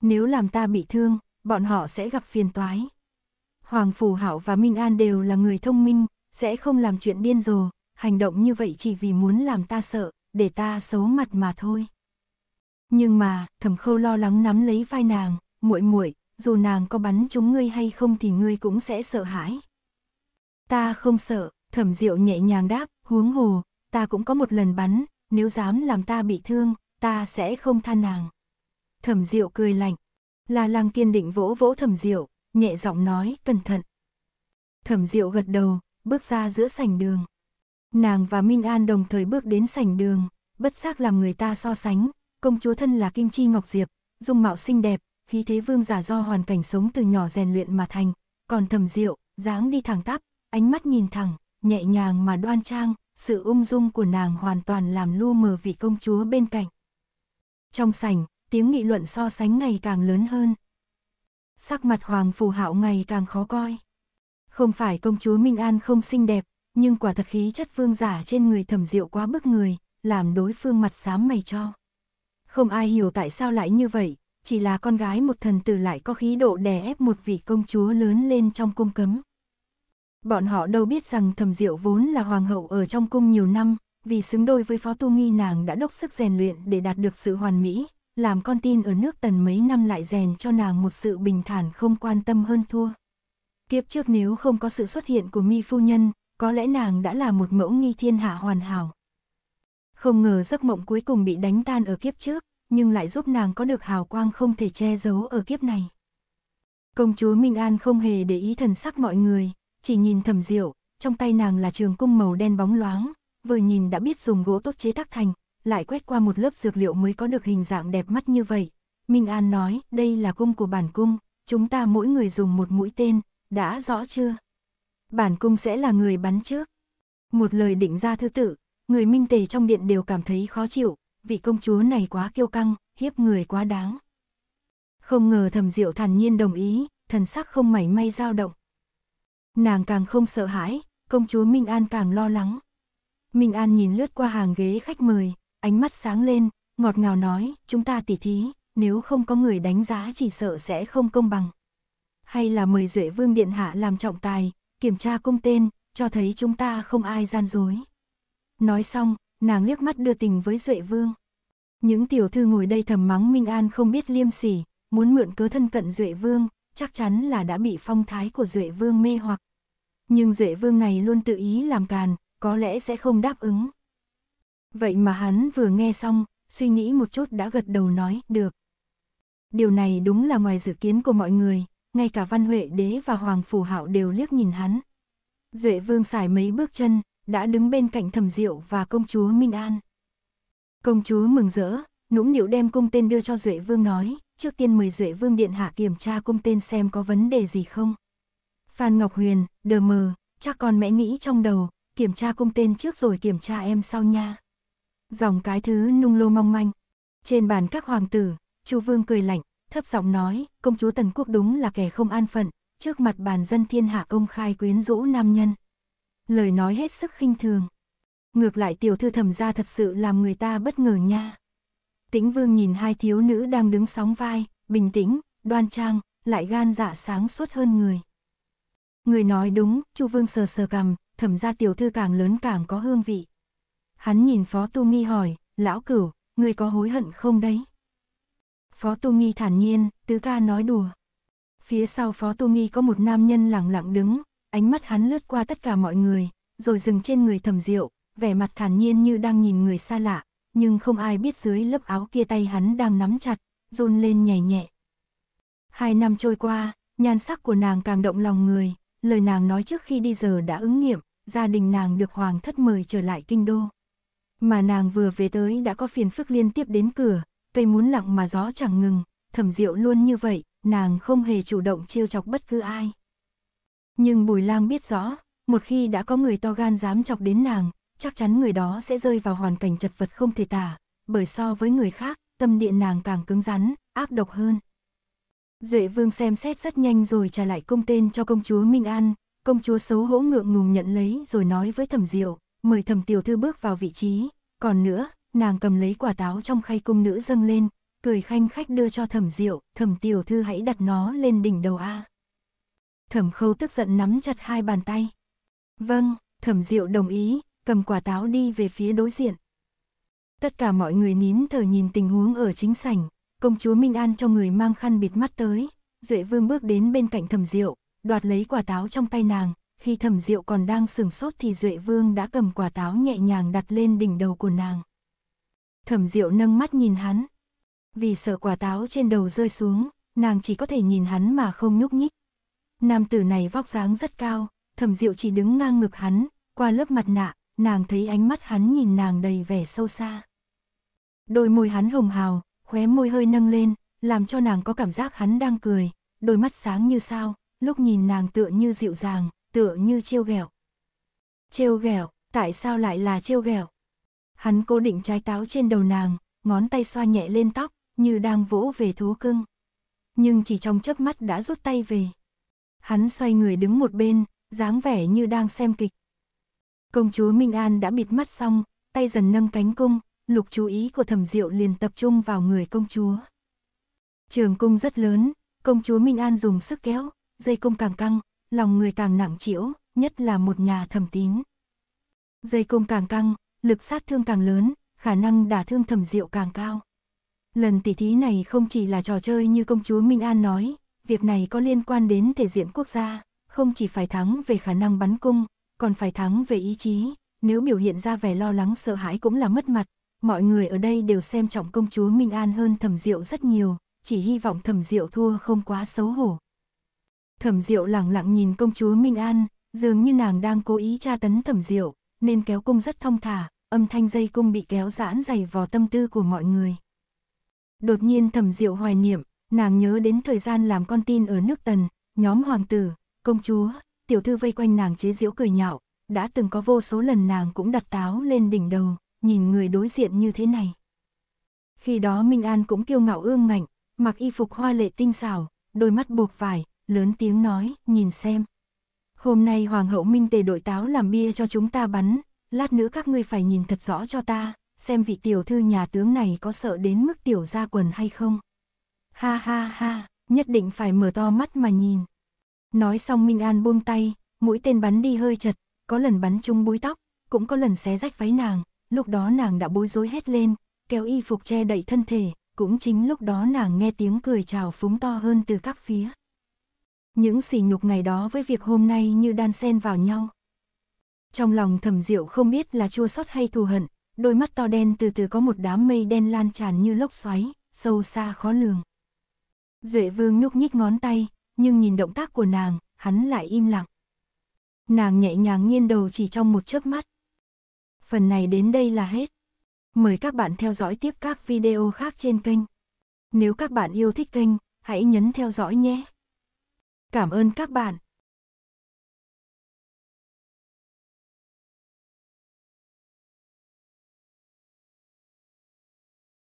Nếu làm ta bị thương, bọn họ sẽ gặp phiền toái. Hoàng phủ Hảo và Minh An đều là người thông minh, sẽ không làm chuyện điên rồ, hành động như vậy chỉ vì muốn làm ta sợ, để ta xấu mặt mà thôi. Nhưng mà, Thẩm Khâu lo lắng nắm lấy vai nàng, muội muội, dù nàng có bắn chúng ngươi hay không thì ngươi cũng sẽ sợ hãi. Ta không sợ, Thẩm Diệu nhẹ nhàng đáp, huống hồ, ta cũng có một lần bắn, nếu dám làm ta bị thương, ta sẽ không tha nàng. Thẩm Diệu cười lạnh, là Lăng Kiên định vỗ vỗ Thẩm Diệu, nhẹ giọng nói, cẩn thận. Thẩm Diệu gật đầu, bước ra giữa sảnh đường. Nàng và Minh An đồng thời bước đến sảnh đường, bất giác làm người ta so sánh, công chúa thân là Kim Chi Ngọc Diệp, dung mạo xinh đẹp, khí thế vương giả do hoàn cảnh sống từ nhỏ rèn luyện mà thành, còn Thẩm Diệu, dáng đi thẳng tắp, ánh mắt nhìn thẳng, nhẹ nhàng mà đoan trang, sự ung dung của nàng hoàn toàn làm lu mờ vị công chúa bên cạnh. Trong sảnh, tiếng nghị luận so sánh ngày càng lớn hơn. Sắc mặt Hoàng Phù Hạo ngày càng khó coi. Không phải công chúa Minh An không xinh đẹp, nhưng quả thật khí chất vương giả trên người thẩm diệu quá bức người, làm đối phương mặt xám mày cho. Không ai hiểu tại sao lại như vậy, chỉ là con gái một thần tử lại có khí độ đè ép một vị công chúa lớn lên trong cung cấm. Bọn họ đâu biết rằng thầm diệu vốn là hoàng hậu ở trong cung nhiều năm, vì xứng đôi với phó tu nghi nàng đã đốc sức rèn luyện để đạt được sự hoàn mỹ, làm con tin ở nước tần mấy năm lại rèn cho nàng một sự bình thản không quan tâm hơn thua. Kiếp trước nếu không có sự xuất hiện của mi phu nhân, có lẽ nàng đã là một mẫu nghi thiên hạ hoàn hảo. Không ngờ giấc mộng cuối cùng bị đánh tan ở kiếp trước, nhưng lại giúp nàng có được hào quang không thể che giấu ở kiếp này. Công chúa Minh An không hề để ý thần sắc mọi người, chỉ nhìn thẩm diệu trong tay nàng là trường cung màu đen bóng loáng, vừa nhìn đã biết dùng gỗ tốt chế tác thành, lại quét qua một lớp dược liệu mới có được hình dạng đẹp mắt như vậy. Minh An nói, đây là cung của bản cung, chúng ta mỗi người dùng một mũi tên, đã rõ chưa? Bản cung sẽ là người bắn trước. Một lời định ra thứ tự, người minh tề trong điện đều cảm thấy khó chịu, vị công chúa này quá kiêu căng, hiếp người quá đáng. Không ngờ thẩm diệu thản nhiên đồng ý, thần sắc không mảy may dao động. Nàng càng không sợ hãi, công chúa Minh An càng lo lắng. Minh An nhìn lướt qua hàng ghế khách mời, ánh mắt sáng lên, ngọt ngào nói, chúng ta tỉ thí, nếu không có người đánh giá chỉ sợ sẽ không công bằng. Hay là mời Duệ Vương Điện Hạ làm trọng tài, kiểm tra cung tên, cho thấy chúng ta không ai gian dối. Nói xong, nàng liếc mắt đưa tình với Duệ Vương. Những tiểu thư ngồi đây thầm mắng Minh An không biết liêm sỉ, muốn mượn cớ thân cận Duệ Vương, chắc chắn là đã bị phong thái của Duệ Vương mê hoặc. Nhưng Duệ Vương này luôn tự ý làm càn, có lẽ sẽ không đáp ứng. Vậy mà hắn vừa nghe xong, suy nghĩ một chút đã gật đầu nói, được. Điều này đúng là ngoài dự kiến của mọi người, ngay cả Văn Huệ Đế và Hoàng Phủ Hạo đều liếc nhìn hắn. Duệ Vương xài mấy bước chân, đã đứng bên cạnh Thẩm Diệu và công chúa Minh An. Công chúa mừng rỡ, nũng nịu đem cung tên đưa cho Duệ Vương nói, trước tiên mời Duệ Vương Điện Hạ kiểm tra cung tên xem có vấn đề gì không. Phan Ngọc Huyền, đờ mờ, chắc con mẹ nghĩ trong đầu, kiểm tra cung tên trước rồi kiểm tra em sau nha. Dòng cái thứ nung lô mong manh. Trên bàn các hoàng tử, chu Vương cười lạnh, thấp giọng nói, công chúa Tần Quốc đúng là kẻ không an phận, trước mặt bàn dân thiên hạ công khai quyến rũ nam nhân. Lời nói hết sức khinh thường. Ngược lại tiểu thư thẩm gia thật sự làm người ta bất ngờ nha. Tĩnh Vương nhìn hai thiếu nữ đang đứng sóng vai, bình tĩnh, đoan trang, lại gan dạ sáng suốt hơn người. Người nói đúng, Chu Vương sờ sờ cằm, thẩm ra tiểu thư càng lớn càng có hương vị. Hắn nhìn Phó Tu Nghi hỏi, lão cửu, người có hối hận không đấy? Phó Tu Nghi thản nhiên, tứ ca nói đùa. Phía sau Phó Tu Nghi có một nam nhân lặng lặng đứng, ánh mắt hắn lướt qua tất cả mọi người, rồi dừng trên người thẩm diệu, vẻ mặt thản nhiên như đang nhìn người xa lạ, nhưng không ai biết dưới lớp áo kia tay hắn đang nắm chặt, run lên nhẹ nhẹ. Hai năm trôi qua, nhan sắc của nàng càng động lòng người, lời nàng nói trước khi đi giờ đã ứng nghiệm, gia đình nàng được hoàng thất mời trở lại kinh đô. Mà nàng vừa về tới đã có phiền phức liên tiếp đến cửa, cây muốn lặng mà gió chẳng ngừng, thẩm diệu luôn như vậy, nàng không hề chủ động trêu chọc bất cứ ai. Nhưng Bùi Lang biết rõ, một khi đã có người to gan dám chọc đến nàng, chắc chắn người đó sẽ rơi vào hoàn cảnh chật vật không thể tả, bởi so với người khác, tâm địa nàng càng cứng rắn, áp độc hơn. Duệ vương xem xét rất nhanh rồi trả lại công tên cho công chúa Minh An, công chúa xấu hổ ngượng ngùng nhận lấy rồi nói với thẩm diệu, mời thẩm tiểu thư bước vào vị trí, còn nữa, nàng cầm lấy quả táo trong khay cung nữ dâng lên, cười khanh khách đưa cho thẩm diệu, thẩm tiểu thư hãy đặt nó lên đỉnh đầu A. Thẩm khâu tức giận nắm chặt hai bàn tay. Vâng, thẩm diệu đồng ý, cầm quả táo đi về phía đối diện. Tất cả mọi người nín thở nhìn tình huống ở chính sảnh, công chúa Minh An cho người mang khăn bịt mắt tới, Duệ Vương bước đến bên cạnh Thẩm Diệu, đoạt lấy quả táo trong tay nàng, khi Thẩm Diệu còn đang sừng sốt thì Duệ Vương đã cầm quả táo nhẹ nhàng đặt lên đỉnh đầu của nàng. Thẩm Diệu nâng mắt nhìn hắn, vì sợ quả táo trên đầu rơi xuống, nàng chỉ có thể nhìn hắn mà không nhúc nhích. Nam tử này vóc dáng rất cao, Thẩm Diệu chỉ đứng ngang ngực hắn, qua lớp mặt nạ, nàng thấy ánh mắt hắn nhìn nàng đầy vẻ sâu xa. Đôi môi hắn hồng hào, khóe môi hơi nâng lên, làm cho nàng có cảm giác hắn đang cười, đôi mắt sáng như sao, lúc nhìn nàng tựa như dịu dàng, tựa như trêu ghẹo. Trêu ghẹo, tại sao lại là trêu ghẹo? Hắn cố định trái táo trên đầu nàng, ngón tay xoa nhẹ lên tóc, như đang vỗ về thú cưng. Nhưng chỉ trong chớp mắt đã rút tay về. Hắn xoay người đứng một bên, dáng vẻ như đang xem kịch. Công chúa Minh An đã bịt mắt xong, tay dần nâng cánh cung, lục chú ý của thẩm diệu liền tập trung vào người công chúa. Trường cung rất lớn, công chúa Minh An dùng sức kéo, dây cung càng căng, lòng người càng nặng chịu, nhất là một nhà thẩm tín. Dây cung càng căng, lực sát thương càng lớn, khả năng đả thương thẩm diệu càng cao. Lần tỉ thí này không chỉ là trò chơi như công chúa Minh An nói, việc này có liên quan đến thể diện quốc gia, không chỉ phải thắng về khả năng bắn cung, còn phải thắng về ý chí, nếu biểu hiện ra vẻ lo lắng sợ hãi cũng là mất mặt, mọi người ở đây đều xem trọng công chúa Minh An hơn Thẩm Diệu rất nhiều, chỉ hy vọng Thẩm Diệu thua không quá xấu hổ. Thẩm Diệu lẳng lặng nhìn công chúa Minh An, dường như nàng đang cố ý tra tấn Thẩm Diệu, nên kéo cung rất thông thả, âm thanh dây cung bị kéo giãn dày vào tâm tư của mọi người. Đột nhiên Thẩm Diệu hoài niệm, nàng nhớ đến thời gian làm con tin ở nước Tần, nhóm hoàng tử, công chúa, tiểu thư vây quanh nàng chế giễu cười nhạo, đã từng có vô số lần nàng cũng đặt táo lên đỉnh đầu, nhìn người đối diện như thế này. Khi đó Minh An cũng kiêu ngạo ương ngạnh, mặc y phục hoa lệ tinh xảo, đôi mắt buộc vải, lớn tiếng nói, nhìn xem. Hôm nay Hoàng hậu Minh Tề đội táo làm bia cho chúng ta bắn, lát nữa các ngươi phải nhìn thật rõ cho ta, xem vị tiểu thư nhà tướng này có sợ đến mức tiểu ra quần hay không. Ha ha ha, nhất định phải mở to mắt mà nhìn. Nói xong Minh An buông tay, mũi tên bắn đi hơi chật, có lần bắn trúng búi tóc, cũng có lần xé rách váy nàng, lúc đó nàng đã bối rối hết lên, kéo y phục che đậy thân thể, cũng chính lúc đó nàng nghe tiếng cười chào phúng to hơn từ các phía. Những sỉ nhục ngày đó với việc hôm nay như đan xen vào nhau. Trong lòng thẩm diệu không biết là chua xót hay thù hận, đôi mắt to đen từ từ có một đám mây đen lan tràn như lốc xoáy, sâu xa khó lường. Duệ vương nhúc nhích ngón tay, nhưng nhìn động tác của nàng, hắn lại im lặng. Nàng nhẹ nhàng nghiêng đầu chỉ trong một chớp mắt. Phần này đến đây là hết. Mời các bạn theo dõi tiếp các video khác trên kênh. Nếu các bạn yêu thích kênh, hãy nhấn theo dõi nhé. Cảm ơn các bạn.